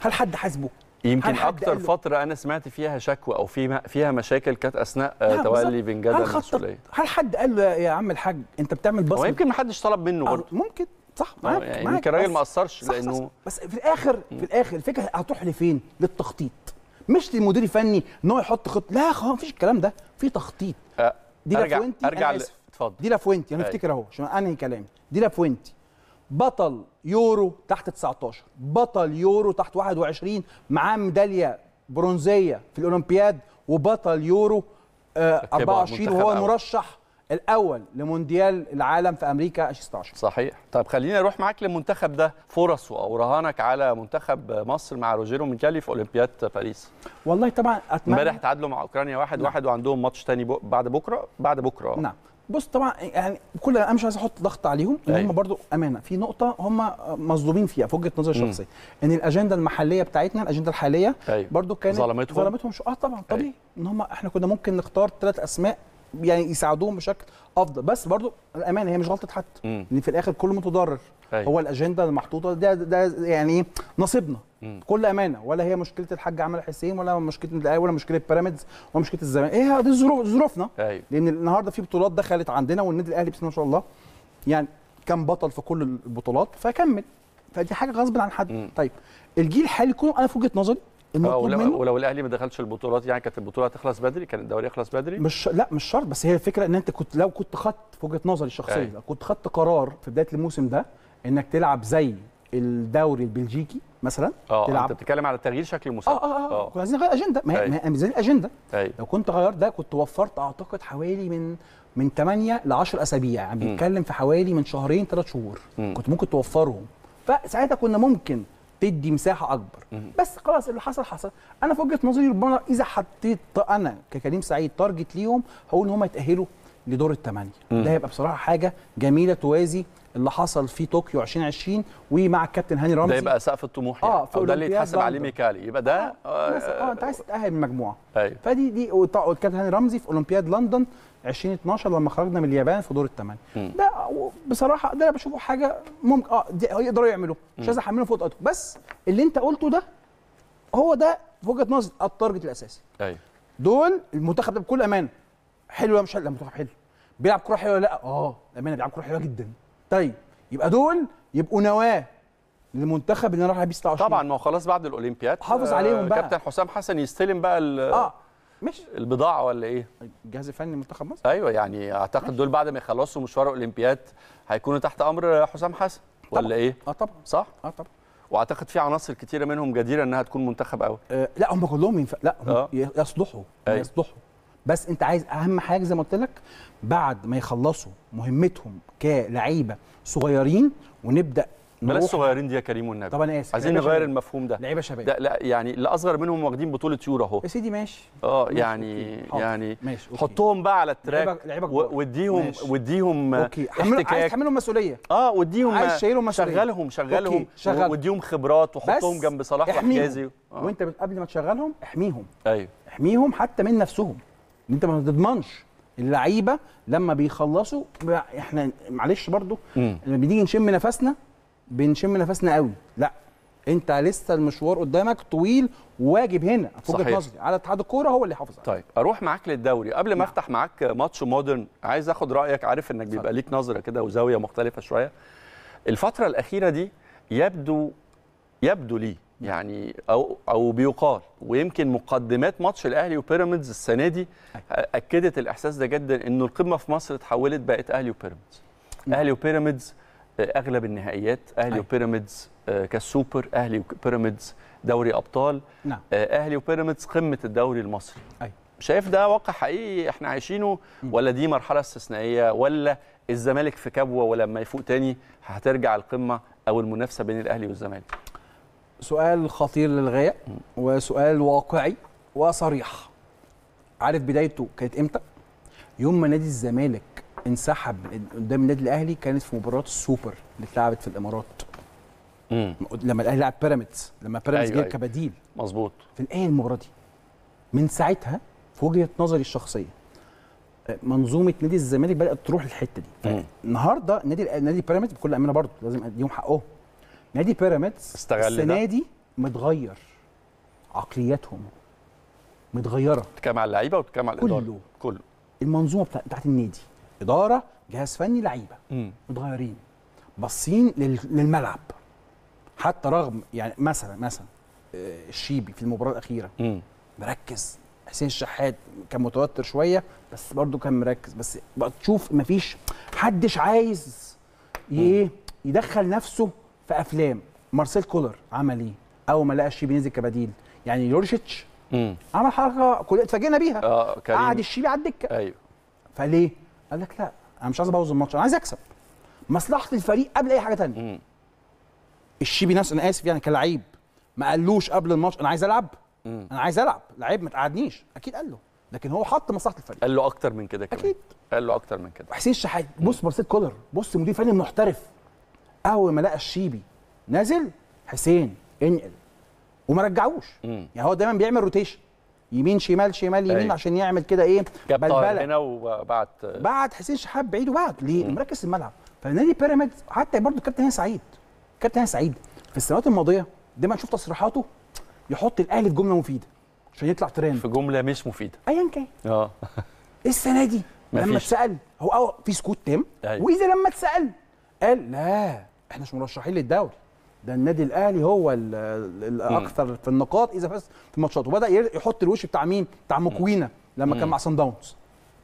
هل حد حاسبه يمكن اكتر فتره انا سمعت فيها شكوى او في فيها مشاكل كانت اثناء آه، تولي بن المسؤوليه هل حد قال له يا عم الحاج انت بتعمل بصمه هو يمكن ما حدش طلب منه برضه ممكن صح آه، معاك يعني معاك يمكن الراجل ما قصرش لانه صح صح. بس في الاخر في الاخر الفكره هتروح لفين للتخطيط مش للمدير الفني ان هو يحط خط لا خلاص مفيش الكلام ده في تخطيط أه دي لافوينتي ارجع ارجع اتفضل دي لافوينتي انا افتكر أيوه. اهو عشان انهي كلامي دي لافوينتي بطل يورو تحت 19 بطل يورو تحت 21 معاه ميداليه برونزيه في الاولمبياد وبطل يورو 24 آه، وهو المرشح الاول لمونديال العالم في امريكا 16 صحيح طب خلينا نروح معاك للمنتخب ده فرصه او رهانك على منتخب مصر مع روجيرو ميكالي في اولمبياد باريس والله طبعا اتمنى امبارح تعادلوا مع اوكرانيا 1-1 واحد نعم. واحد وعندهم ماتش تاني بعد بكره بعد بكره نعم بص طبعا يعني كل انا مش عايز احط ضغط عليهم ان هم أيوه. برضو امانه في نقطه هم مظلومين فيها في وجهه نظري الشخصيه ان الاجنده المحليه بتاعتنا الاجنده الحاليه أيوه. برضو كانت ظلمتهم ظلمتهم شو اه طبعا طبيعي أيوه. ان هم احنا كنا ممكن نختار ثلاث اسماء يعني يساعدوهم بشكل افضل بس برضو الامانه هي مش غلطه حد ان في الاخر كله متضرر أي. أيوة. هو الاجنده المحطوطه ده ده يعني نصيبنا بكل امانه ولا هي مشكله الحاج عمل حسين ولا مشكله الاهلي ولا مشكله بيراميدز ولا مشكله الزمالك ايه دي ظروف ظروفنا أيوة. لان النهارده في بطولات دخلت عندنا والنادي الاهلي بسم الله ما شاء الله يعني كان بطل في كل البطولات فكمل فدي حاجه غصب عن حد مم. طيب الجيل الحالي كله انا في وجهه نظري المطلوب ولو, منه ولو الاهلي ما دخلش البطولات يعني كانت البطوله هتخلص بدري كان الدوري يخلص بدري مش لا مش شرط بس هي الفكره ان انت كنت لو كنت خدت في وجهه نظري الشخصيه أي. كنت خدت قرار في بدايه الموسم ده انك تلعب زي الدوري البلجيكي مثلا اه, آه، تلعب انت بتتكلم على تغيير شكل المسابقه آه،, اه اه اه كنا عايزين نغير اجنده ما هي أي. زي الاجنده لو كنت غيرت ده كنت وفرت اعتقد حوالي من من 8 ل 10 اسابيع يعني بنتكلم في حوالي من شهرين ثلاث شهور م. كنت ممكن توفرهم فساعتها كنا ممكن تدي مساحه اكبر بس خلاص اللي حصل حصل انا في وجهه نظري ربما اذا حطيت انا ككريم سعيد تارجت ليهم هقول ان هم يتاهلوا لدور الثمانيه ده هيبقى بصراحه حاجه جميله توازي اللي حصل في طوكيو 2020 ومع الكابتن هاني رمزي ده يبقى سقف الطموح يعني. اه في ده اللي يتحسب عليه ميكالي يبقى ده اه, آه, آه انت عايز تتاهل من المجموعه أيوه. فدي دي والكابتن هاني رمزي في اولمبياد لندن 2012 لما خرجنا من اليابان في دور الثمانيه ده بصراحه ده بشوفه حاجه ممكن اه يقدروا يعملوا مش عايز احمله فوق طاقتهم بس اللي انت قلته ده هو ده في وجهه نظري التارجت الاساسي ايوه دول المنتخب ده بكل امانه حلو ولا مش حلو؟ لا المنتخب حلو بيلعب كوره حلوه ولا لا؟ اه امانه بيلعب كوره حلوه جدا طيب يبقى دول يبقوا نواه للمنتخب اللي انا بيه 26 طبعا ما هو خلاص بعد الاولمبياد حافظ عليهم آه، بقى كابتن حسام حسن يستلم بقى اه مش البضاعه ولا ايه الجهاز طيب، الفني منتخب مصر ايوه يعني اعتقد مش. دول بعد ما يخلصوا مشوار الاولمبياد هيكونوا تحت امر حسام حسن ولا طبعًا. ايه اه طبعا صح اه طبعا واعتقد في عناصر كتيره منهم جديره انها تكون منتخب قوي آه لا هم كلهم ينف... لا هم آه. يصلحوا آه. يصلحوا بس انت عايز اهم حاجه زي ما قلت لك بعد ما يخلصوا مهمتهم كلعيبه صغيرين ونبدا بلاش صغيرين دي يا كريم والنبي طب انا اسف عايزين نغير المفهوم ده لعيبه شباب ده لا يعني اللي اصغر منهم واخدين بطوله يورو اهو يا سيدي ماشي اه يعني أوكي. يعني ماشي. أوكي. حطهم بقى على التراك واديهم ماشي. واديهم اوكي حمل... عايز تحملهم مسؤوليه اه واديهم عايز شايلهم مسؤوليه شغلهم شغلهم شغل. واديهم خبرات وحطهم جنب صلاح وحجازي آه. وانت قبل ما تشغلهم احميهم ايوه احميهم حتى من نفسهم انت ما تضمنش اللعيبه لما بيخلصوا احنا معلش برضو لما بنيجي نشم نفسنا بنشم نفسنا قوي لا انت لسه المشوار قدامك طويل وواجب هنا في وجهه نظري على اتحاد الكوره هو اللي يحافظ عليه طيب اروح معاك للدوري قبل ما نعم. افتح معاك ماتش مودرن عايز اخد رايك عارف انك بيبقى ليك نظره كده وزاويه مختلفه شويه الفتره الاخيره دي يبدو يبدو لي يعني او او بيقال ويمكن مقدمات ماتش الاهلي وبيراميدز السنه دي اكدت الاحساس ده جدا انه القمه في مصر اتحولت بقت اهلي وبيراميدز اهلي وبيراميدز آه، اغلب النهائيات اهلي أيوة. وبيراميدز آه، كالسوبر اهلي وبيراميدز دوري ابطال نعم. آه، اهلي وبيراميدز قمه الدوري المصري أيوة. شايف ده واقع حقيقي احنا عايشينه ولا دي مرحله استثنائيه ولا الزمالك في كبوه ولما يفوق تاني هترجع القمه او المنافسه بين الاهلي والزمالك سؤال خطير للغايه وسؤال واقعي وصريح عارف بدايته كانت امتى يوم ما نادي الزمالك انسحب قدام النادي الاهلي كانت في مباراه السوبر اللي اتلعبت في الامارات مم. لما الاهلي لعب بيراميدز لما بيراميدز أيوة جه أيوة. كبديل مظبوط في الايه المباراه دي من ساعتها في وجهه نظري الشخصيه منظومه نادي الزمالك بدات تروح للحته دي النهارده نادي نادي بيراميدز بكل امانه برضه لازم اديهم حقهم نادي بيراميدز استغل السنه دي متغير عقلياتهم متغيره بتتكلم على اللعيبه وبتتكلم على الاداره كله كله المنظومه بتاعت النادي اداره جهاز فني لعيبه متغيرين باصين للملعب حتى رغم يعني مثلا مثلا آه، الشيبي في المباراه الاخيره م. مركز حسين الشحات كان متوتر شويه بس برضه كان مركز بس بقى تشوف مفيش حدش عايز ايه يدخل نفسه في افلام مارسيل كولر عمل ايه؟ اول ما لقى الشيبي نزل كبديل يعني يورشيتش عمل حركه كل... اتفاجئنا بيها اه قعد الشيبي على الدكه ايوه فليه؟ قال لك لا انا مش عايز ابوظ الماتش انا عايز اكسب مصلحه الفريق قبل اي حاجه ثانيه الشيبي نفسه انا اسف يعني كلعيب ما قالوش قبل الماتش انا عايز العب مم. انا عايز العب لعيب ما تقعدنيش اكيد قال له لكن هو حط مصلحه الفريق قال له اكتر من كده كمان اكيد قال له اكتر من كده حسين الشحات بص مارسيل كولر بص مدير فني محترف اول ما لقى الشيبي نازل حسين انقل وما رجعوش مم. يعني هو دايما بيعمل روتيشن يمين شمال شمال يمين أيوه. عشان يعمل كده ايه بلبله هنا وبعت بعت حسين شحات بعيد وبعت ليه مركز الملعب فنادي بيراميدز حتى برضه كابتن هاني سعيد كابتن هاني سعيد في السنوات الماضيه دايما نشوف تصريحاته يحط الاهلي في جمله مفيده عشان يطلع ترند في جمله مش مفيده ايا كان اه السنه دي لما اتسال هو أه، في سكوت تام أيوه. واذا لما اتسال قال لا احنا مش مرشحين للدوري ده النادي الاهلي هو الاكثر في النقاط اذا فاز في ماتشاته وبدا يحط الوش بتاع مين بتاع مكوينا لما كان مع سان داونز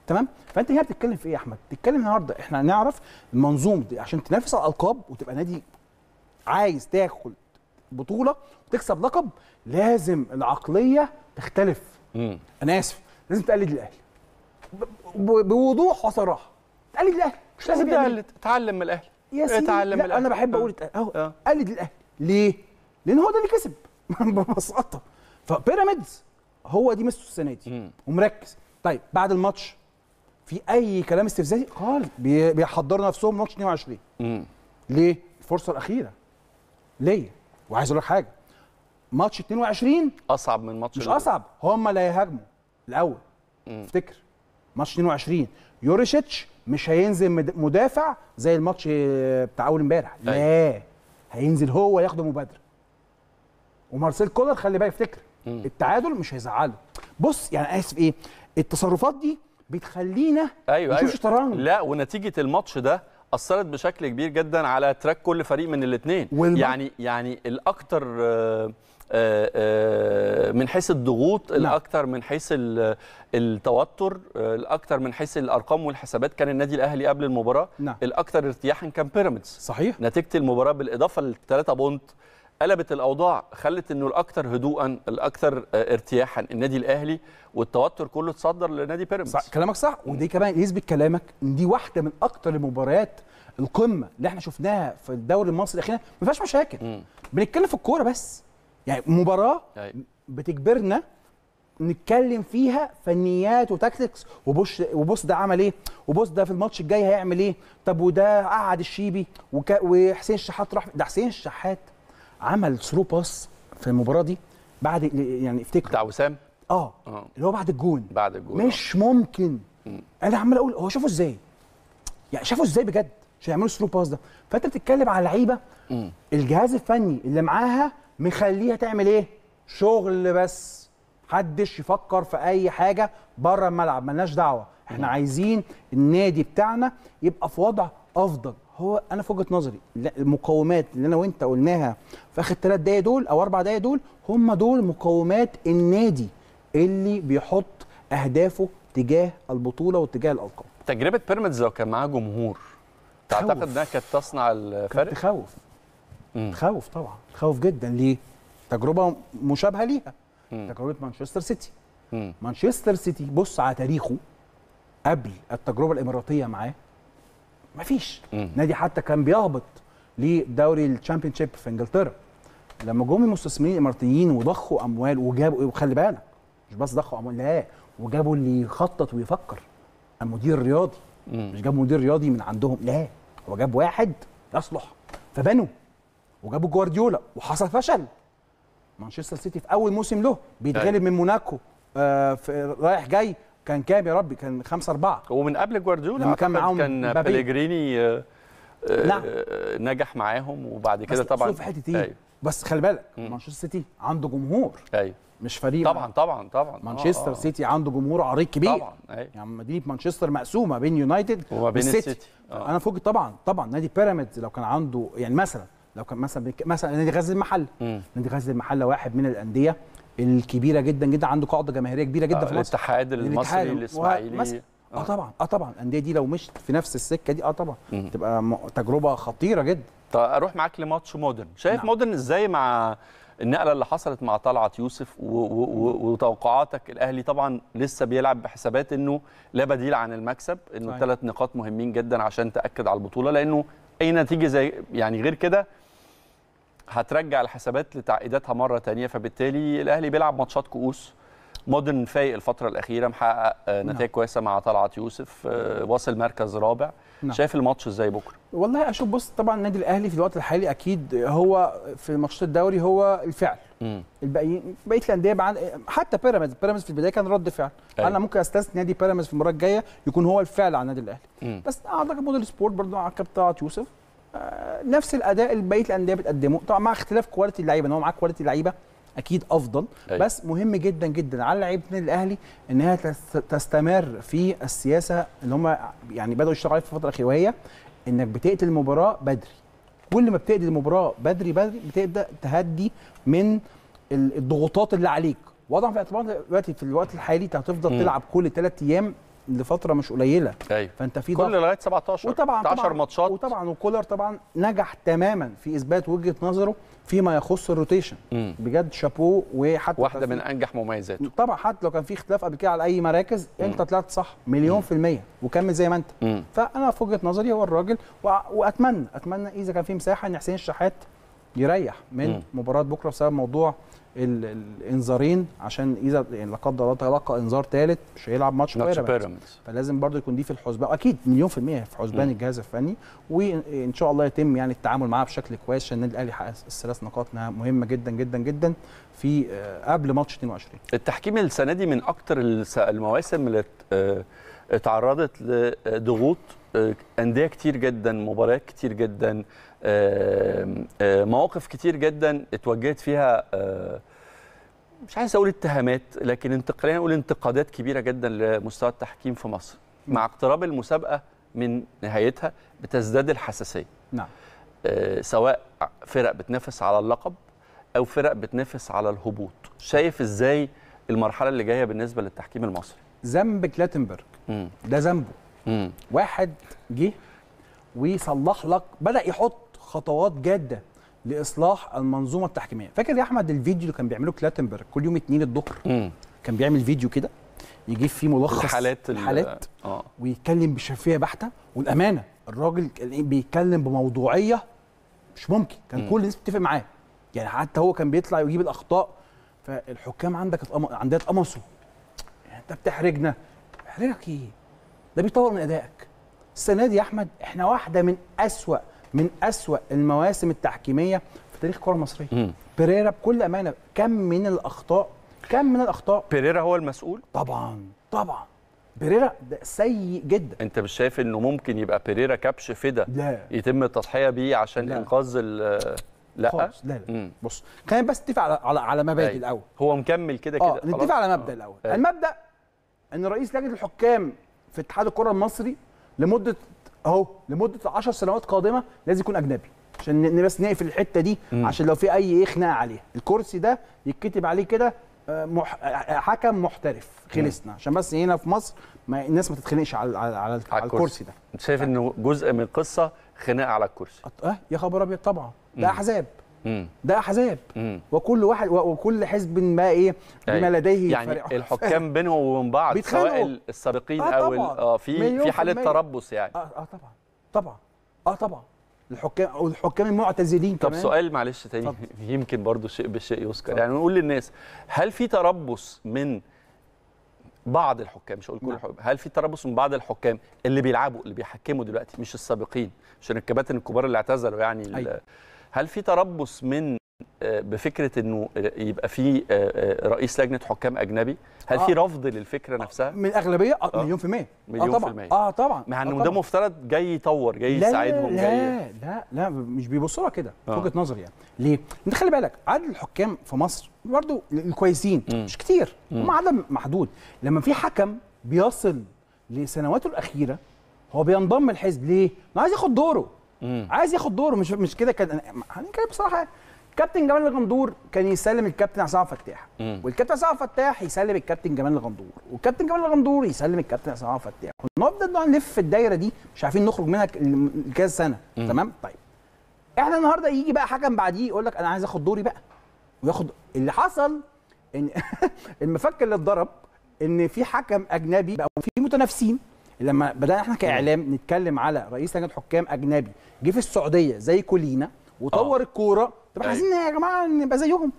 تمام فانت هنا بتتكلم في ايه يا احمد بتتكلم النهارده احنا نعرف المنظومه دي عشان تنافس على الالقاب وتبقى نادي عايز تاخد بطوله وتكسب لقب لازم العقليه تختلف مم. انا اسف لازم تقلد الاهلي بوضوح وصراحه تقلد الاهلي مش لازم تقلد اتعلم إيه. من الاهلي يا سيدي اتعلم لا انا بحب آه. اقول اهو آه. قلد الاهلي ليه؟ لان هو ده اللي كسب ببساطه فبيراميدز هو دي مستو السنه دي ومركز طيب بعد الماتش في اي كلام استفزازي خالص بيحضروا نفسهم ماتش 22 ليه؟ الفرصه الاخيره ليه؟ وعايز اقول لك حاجه ماتش 22 اصعب من ماتش مش اللي. اصعب هم لا يهاجموا الاول افتكر ماتش 22 يوريشيتش مش هينزل مدافع زي الماتش بتاع اول امبارح لا أيوة. هينزل هو ياخد مبادره ومارسيل كولر خلي بالك افتكر التعادل مش هيزعله بص يعني اسف ايه التصرفات دي بتخلينا ايوه, أيوة. نشوف أيوة. شطرنج لا ونتيجه الماتش ده اثرت بشكل كبير جدا على تراك كل فريق من الاثنين يعني يعني الاكثر آه آه، آه، من حيث الضغوط نعم. الاكثر من حيث التوتر آه، الاكثر من حيث الارقام والحسابات كان النادي الاهلي قبل المباراه نعم. الاكثر ارتياحا كان بيراميدز صحيح نتيجه المباراه بالاضافه للثلاثه بونت قلبت الاوضاع خلت انه الاكثر هدوءا الاكثر ارتياحا النادي الاهلي والتوتر كله اتصدر لنادي بيراميدز صح. كلامك صح ودي كمان يثبت كلامك ان دي واحده من اكثر المباريات القمه اللي احنا شفناها في الدوري المصري الاخير ما فيهاش مشاكل بنتكلم في الكوره بس يعني مباراه بتجبرنا نتكلم فيها فنيات وتاكتكس وبوش وبوس ده عمل ايه وبوس ده في الماتش الجاي هيعمل ايه طب وده قعد الشيبي وك... وحسين الشحات راح ده حسين الشحات عمل ثرو باس في المباراه دي بعد يعني افتكر بتاع وسام آه. اه اللي هو بعد الجون بعد الجون آه. مش أوه. ممكن م. انا عمال اقول هو شافه ازاي يعني شافه ازاي بجد عشان يعملوا الثرو باس ده فانت بتتكلم على لعيبه الجهاز الفني اللي معاها مخليها تعمل ايه شغل بس محدش يفكر في اي حاجه بره الملعب ملناش دعوه احنا نعم. عايزين النادي بتاعنا يبقى في وضع افضل هو انا في وجهه نظري المقومات اللي انا وانت قلناها في اخر ثلاث دقايق دول او اربع دقايق دول هم دول مقومات النادي اللي بيحط اهدافه تجاه البطوله وتجاه الالقاب تجربه بيراميدز لو كان معاه جمهور تعتقد انها كانت تصنع الفرق؟ كانت تخوف تخوف طبعا تخوف جدا ليه؟ تجربه مشابهه ليها تجربه مانشستر سيتي مانشستر سيتي بص على تاريخه قبل التجربه الاماراتيه معاه مفيش نادي حتى كان بيهبط لدوري الشامبيون شيب في انجلترا لما جم المستثمرين الاماراتيين وضخوا اموال وجابوا وخلي بالك مش بس ضخوا اموال لا وجابوا اللي يخطط ويفكر المدير الرياضي مش جاب مدير رياضي من عندهم لا هو جاب واحد يصلح فبنوا وجابوا جوارديولا وحصل فشل مانشستر سيتي في اول موسم له بيتغلب أيوه. من موناكو آه رايح جاي كان كام يا ربي كان 5 4 ومن قبل جوارديولا لما كان معاهم كان بليجريني آه, آه، نجح نعم. معاهم وبعد كده طبعا في حته ايه أيوه. بس خلي بالك مانشستر سيتي عنده جمهور ايوه مش فريق طبعا طبعا طبعا مانشستر آه سيتي عنده جمهور عريق كبير طبعا أيوة. يعني مدينه مانشستر مقسومه بين يونايتد وبين السيتي آه. انا فوق طبعا طبعا نادي بيراميدز لو كان عنده يعني مثلا لو كان مثلا بيك... مثلا نادي غزل المحله نادي غزل المحله واحد من الانديه الكبيره جدا جدا عنده قاعده جماهيريه كبيره جدا آه في مصر الاتحاد المصري الاسماعيلي اه, آه طبعا اه طبعا الانديه دي لو مشت في نفس السكه دي اه طبعا مم. تبقى م... تجربه خطيره جدا طب اروح معاك لماتش مودرن شايف نعم. مودرن ازاي مع النقله اللي حصلت مع طلعت يوسف وتوقعاتك الاهلي طبعا لسه بيلعب بحسابات انه لا بديل عن المكسب انه ثلاث نقاط مهمين جدا عشان تاكد على البطوله لانه اي نتيجه زي يعني غير كده هترجع الحسابات لتعقيداتها مره ثانيه فبالتالي الاهلي بيلعب ماتشات كؤوس مودرن فايق الفتره الاخيره محقق آه، نعم. نتائج نعم. كويسه مع طلعت يوسف آه، واصل مركز رابع نعم. شايف الماتش ازاي بكره والله اشوف بص طبعا النادي الاهلي في الوقت الحالي اكيد هو في ماتشات الدوري هو الفعل الباقيين بقيه الانديه بعد حتى بيراميدز بيراميدز في البدايه كان رد فعل أيوة. انا ممكن استثني نادي بيراميدز في المباراه الجايه يكون هو الفعل على النادي الاهلي مم. بس اعتقد موديل سبورت برضه على كابتن يوسف نفس الاداء اللي بقيه الانديه بتقدمه طبعا مع اختلاف كواليتي اللعيبه ان هو معاك كواليتي لعيبه اكيد افضل أي. أيوة. بس مهم جدا جدا على لعيبه النادي الاهلي انها تستمر في السياسه اللي هم يعني بداوا يشتغلوا عليها في الفتره الاخيره وهي انك بتقتل المباراه بدري كل ما بتقتل المباراه بدري بدري بتبدا تهدي من الضغوطات اللي عليك وضع في اعتبار دلوقتي في الوقت الحالي انت هتفضل تلعب كل ثلاث ايام لفتره مش قليله أيوة. فانت في كل لغايه 17 وطبعا 10 ماتشات وطبعا وكولر طبعا نجح تماما في اثبات وجهه نظره فيما يخص الروتيشن مم. بجد شابوه وحتى واحده من انجح مميزاته طبعا حتى لو كان في اختلاف قبل كده على اي مراكز مم. انت طلعت صح مليون مم. في الميه وكمل زي ما انت مم. فانا في وجهه نظري هو الراجل واتمنى اتمنى اذا كان في مساحه ان حسين الشحات يريح من مم. مباراه بكره بسبب موضوع الانذارين عشان اذا يعني لا قدر الله تلقى انذار ثالث مش هيلعب ماتش بيراميدز فلازم برضو يكون دي في الحسبان اكيد مليون في الميه في حسبان الجهاز الفني وان شاء الله يتم يعني التعامل معاه بشكل كويس عشان النادي الاهلي يحقق الثلاث نقاط انها مهمه جدا جدا جدا في آه، قبل ماتش 22 التحكيم السنه دي من اكثر المواسم اللي آه، اتعرضت لضغوط آه، انديه كتير جدا مباريات كتير جدا مواقف كتير جدا اتوجهت فيها آه، مش عايز اقول اتهامات لكن انتقاليا اقول انتقادات كبيره جدا لمستوى التحكيم في مصر نعم. مع اقتراب المسابقه من نهايتها بتزداد الحساسيه نعم آه، سواء فرق بتنافس على اللقب او فرق بتنافس على الهبوط شايف ازاي المرحله اللي جايه بالنسبه للتحكيم المصري ذنب كلاتنبرج ده ذنبه واحد جه ويصلح لك بدا يحط خطوات جاده لاصلاح المنظومه التحكيميه فاكر يا احمد الفيديو اللي كان بيعمله كلاتنبرغ كل يوم اثنين الظهر كان بيعمل فيديو كده يجيب فيه ملخص الحالات الحالات آه. ويتكلم بشفافيه بحته والامانه الراجل إيه، بيتكلم بموضوعيه مش ممكن كان مم. كل الناس بتتفق معاه يعني حتى هو كان بيطلع ويجيب الاخطاء فالحكام عندك عندها اتقمصوا يعني انت بتحرجنا احرجك ايه ده بيطور من ادائك السنه دي يا احمد احنا واحده من اسوا من أسوأ المواسم التحكيميه في تاريخ الكره المصريه بيريرا بكل امانه كم من الاخطاء كم من الاخطاء بيريرا هو المسؤول طبعا طبعا بيريرا ده سيء جدا انت مش شايف انه ممكن يبقى بيريرا كبش فدا يتم التضحيه بيه عشان لا. انقاذ ال لا خالص لا لا مم. بص خلينا بس نتفق على على, على مبادئ أيوه. الاول هو مكمل كده كده آه نتفق على مبدا آه. الاول أيوه. المبدا ان رئيس لجنه الحكام في اتحاد الكره المصري لمده اهو لمده 10 سنوات قادمه لازم يكون اجنبي عشان بس نقفل الحته دي عشان لو في اي خناقه عليها الكرسي ده يتكتب عليه كده آه، مح... آه، آه، حكم محترف خلصنا عشان بس هنا في مصر ما الناس ما تتخنقش على على على, على الكرسي ده انت شايف انه جزء من القصه خناقه على الكرسي اه يا خبر ابيض طبعا ده احزاب مم. ده احزاب مم. وكل واحد وكل حزب ما ايه بما أيوة. لديه يعني فريق. الحكام بينهم وبين بعض سواء السابقين آه او اه في في حاله تربص يعني اه, آه طبعا طبعا اه طبعا الحكام والحكام المعتزلين طب كمان. سؤال معلش تاني طب. يمكن برضو شيء بالشيء يذكر يعني نقول للناس هل في تربص من بعض الحكام مش هقول كل نعم. الحكام هل في تربص من بعض الحكام اللي بيلعبوا اللي بيحكموا دلوقتي مش السابقين عشان الكباتن الكبار اللي اعتزلوا يعني أيوة. هل في تربص من آه، بفكره انه يبقى في آه، آه، رئيس لجنه حكام اجنبي هل آه. في رفض للفكره نفسها من الاغلبيه آه. مليون في المية مليون آه في المية اه طبعا مع انه آه ده مفترض جاي يطور جاي لا يساعدهم لا جاي لا لا مش بيبصوا لها كده آه. وجهه نظري يعني ليه انت خلي بالك عدد الحكام في مصر برضو الكويسين م. مش كتير هم عدد محدود لما في حكم بيصل لسنواته الاخيره هو بينضم الحزب ليه؟ ما عايز ياخد دوره مم. عايز ياخد دوره مش مش كده كان هنتكلم يعني بصراحه كابتن جمال الغندور كان يسلم الكابتن عصام فتاح والكابتن عصام فتاح يسلم الكابتن جمال الغندور والكابتن جمال الغندور يسلم الكابتن عصام فتاح ونفضل نلف في الدايره دي مش عارفين نخرج منها كذا سنه مم. تمام طيب احنا النهارده يجي بقى حكم بعديه يقول لك انا عايز اخد دوري بقى وياخد اللي حصل ان المفك اللي اتضرب ان في حكم اجنبي بقى وفي متنافسين لما بدانا احنا كاعلام نتكلم على رئيس لجنه حكام اجنبي جه في السعوديه زي كولينا وطور آه. الكوره طب أيوه. عايزين يا جماعه نبقى زيهم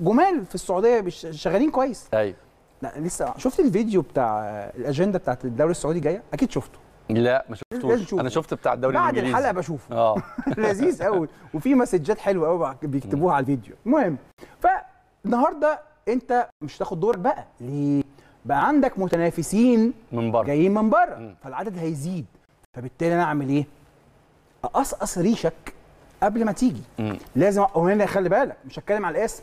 جمال في السعوديه شغالين كويس ايوه لا لسه شفت الفيديو بتاع الاجنده بتاعت الدوري السعودي جايه اكيد شفته لا ما شفتوش انا شفت بتاع الدوري بعد الانجليزي بعد الحلقه بشوفه اه لذيذ قوي وفي مسجات حلوه قوي بيكتبوها على الفيديو المهم فالنهارده انت مش هتاخد دورك بقى ليه بقى عندك متنافسين من بره جايين من بره فالعدد هيزيد فبالتالي انا اعمل ايه؟ اقصقص ريشك قبل ما تيجي مم. لازم وهنا خلي بالك مش هتكلم على الاسم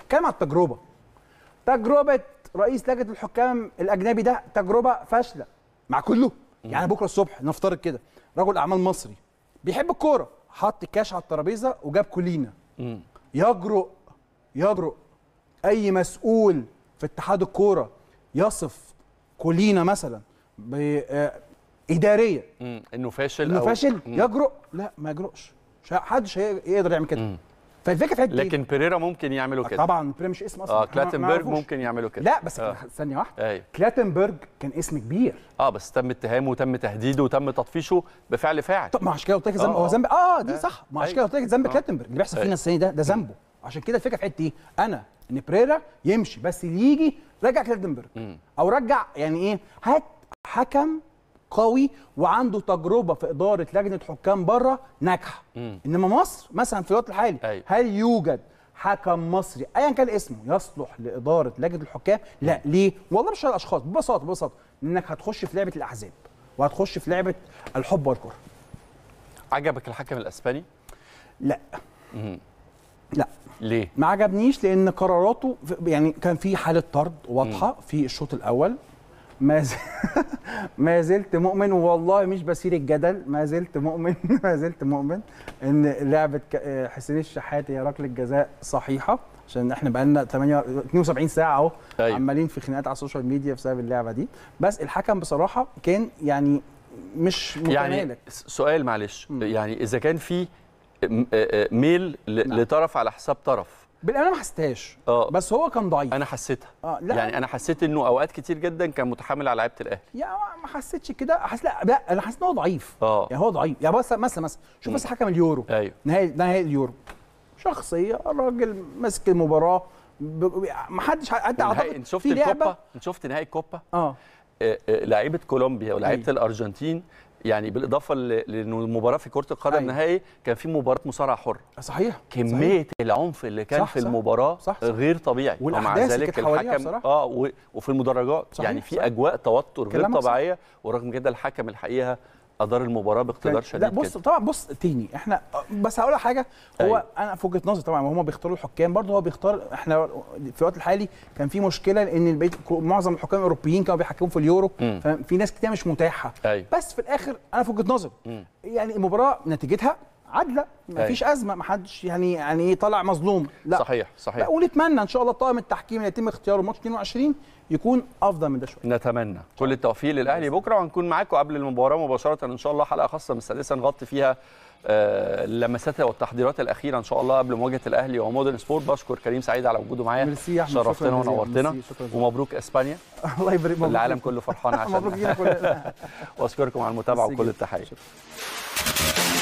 هتكلم على التجربه تجربه رئيس لجنه الحكام الاجنبي ده تجربه فاشله مع كله مم. يعني بكره الصبح نفترض كده رجل اعمال مصري بيحب الكوره حط كاش على الترابيزه وجاب كولينا يجرؤ يجرؤ اي مسؤول في اتحاد الكوره يصف كولينا مثلا آه، اداريا انه فاشل انه فاشل يجرؤ لا ما يجرؤش مش حدش يقدر يعمل كده فالفكره في لكن بيريرا ممكن يعملوا آه، كده طبعا بيريرا مش اسم اصلا اه كلاتنبرج ممكن يعملوا كده لا بس آه. ثانيه واحده آه. كلاتنبرج كان اسم كبير اه بس تم اتهامه وتم تهديده وتم تطفيشه بفعل فاعل طب ما عشان كده قلت لك ذنب هو آه، ذنب اه دي آه. صح ما عشان كده قلت لك ذنب كلاتنبرج اللي بيحصل فينا السنه ده ده ذنبه عشان كده الفكره في حته ايه انا ان بريرا يمشي بس يجي رجع كلاردنبرج او رجع يعني ايه هات حكم قوي وعنده تجربه في اداره لجنه حكام بره ناجحه انما مصر مثلا في الوقت الحالي أي. أيوه. هل يوجد حكم مصري ايا كان اسمه يصلح لاداره لجنه الحكام لا ليه والله مش الاشخاص ببساطه ببساطه انك هتخش في لعبه الاحزاب وهتخش في لعبه الحب والكره عجبك الحكم الاسباني لا لا ليه؟ ما عجبنيش لان قراراته يعني كان في حاله طرد واضحه م. في الشوط الاول ما ما زلت مؤمن والله مش بسير الجدل ما زلت مؤمن ما زلت مؤمن ان لعبه حسين الشحات هي ركله جزاء صحيحه عشان احنا بقى لنا 72 ساعه اهو طيب. عمالين في خناقات على السوشيال ميديا بسبب اللعبه دي بس الحكم بصراحه كان يعني مش يعني متمالك يعني سؤال معلش يعني اذا كان في آه، آه، ميل نعم. لطرف على حساب طرف بالامانه ما حسيتهاش اه بس هو كان ضعيف انا حسيتها آه لا يعني انا حسيت انه اوقات كتير جدا كان متحامل على لعيبه الاهلي يا ما حسيتش كده حس لا, لا انا حسيت ان هو ضعيف اه يعني هو ضعيف يعني بس مثلا مثلا شوف بس حكم اليورو ايوه نهائي نهائي اليورو شخصيه الراجل ماسك المباراه ما حدش حتى اعتقد انت شفت الكوبا انت شفت نهائي الكوبا اه, آه. آه، لعيبه كولومبيا ولعيبه أيوه. الارجنتين يعني بالاضافه لانه المباراه في كره القدم النهائي أيوة. كان في مباراه مصارعه حره صحيح كميه صحيح. العنف اللي كان صح في المباراه صح صح غير طبيعي ومع ذلك الحكم اه وفي المدرجات يعني صحيح. يعني في صحيح. اجواء توتر غير طبيعيه ورغم كده الحكم الحقيقه ادار المباراه باقتدار طيب، شديد لا بص كده. طبعا بص تاني احنا بس هقول حاجه هو أي. أيوه. انا في وجهه نظري طبعا هم بيختاروا الحكام برضه هو بيختار احنا في الوقت الحالي كان في مشكله لان معظم الحكام الاوروبيين كانوا بيحكموا في اليورو م. ففي ناس كتير مش متاحه أي. أيوه. بس في الاخر انا في وجهه نظري يعني المباراه نتيجتها عادله ما فيش ازمه ما حدش يعني يعني إيه طالع مظلوم لا صحيح صحيح ونتمنى ان شاء الله طاقم التحكيم اللي يتم اختياره ماتش 22 يكون افضل من ده شويه نتمنى كل التوفيق للاهلي بكره وهنكون معاكم قبل المباراه مباشره ان شاء الله حلقه خاصه من السادسه نغطي فيها آه، اللمسات والتحضيرات الاخيره ان شاء الله قبل مواجهه الاهلي ومودرن سبورت بشكر كريم سعيد على وجوده معايا شرفتنا ونورتنا ومبروك اسبانيا الله يبارك العالم كله فرحان عشان مبروك كلنا واشكركم على المتابعه وكل التحيه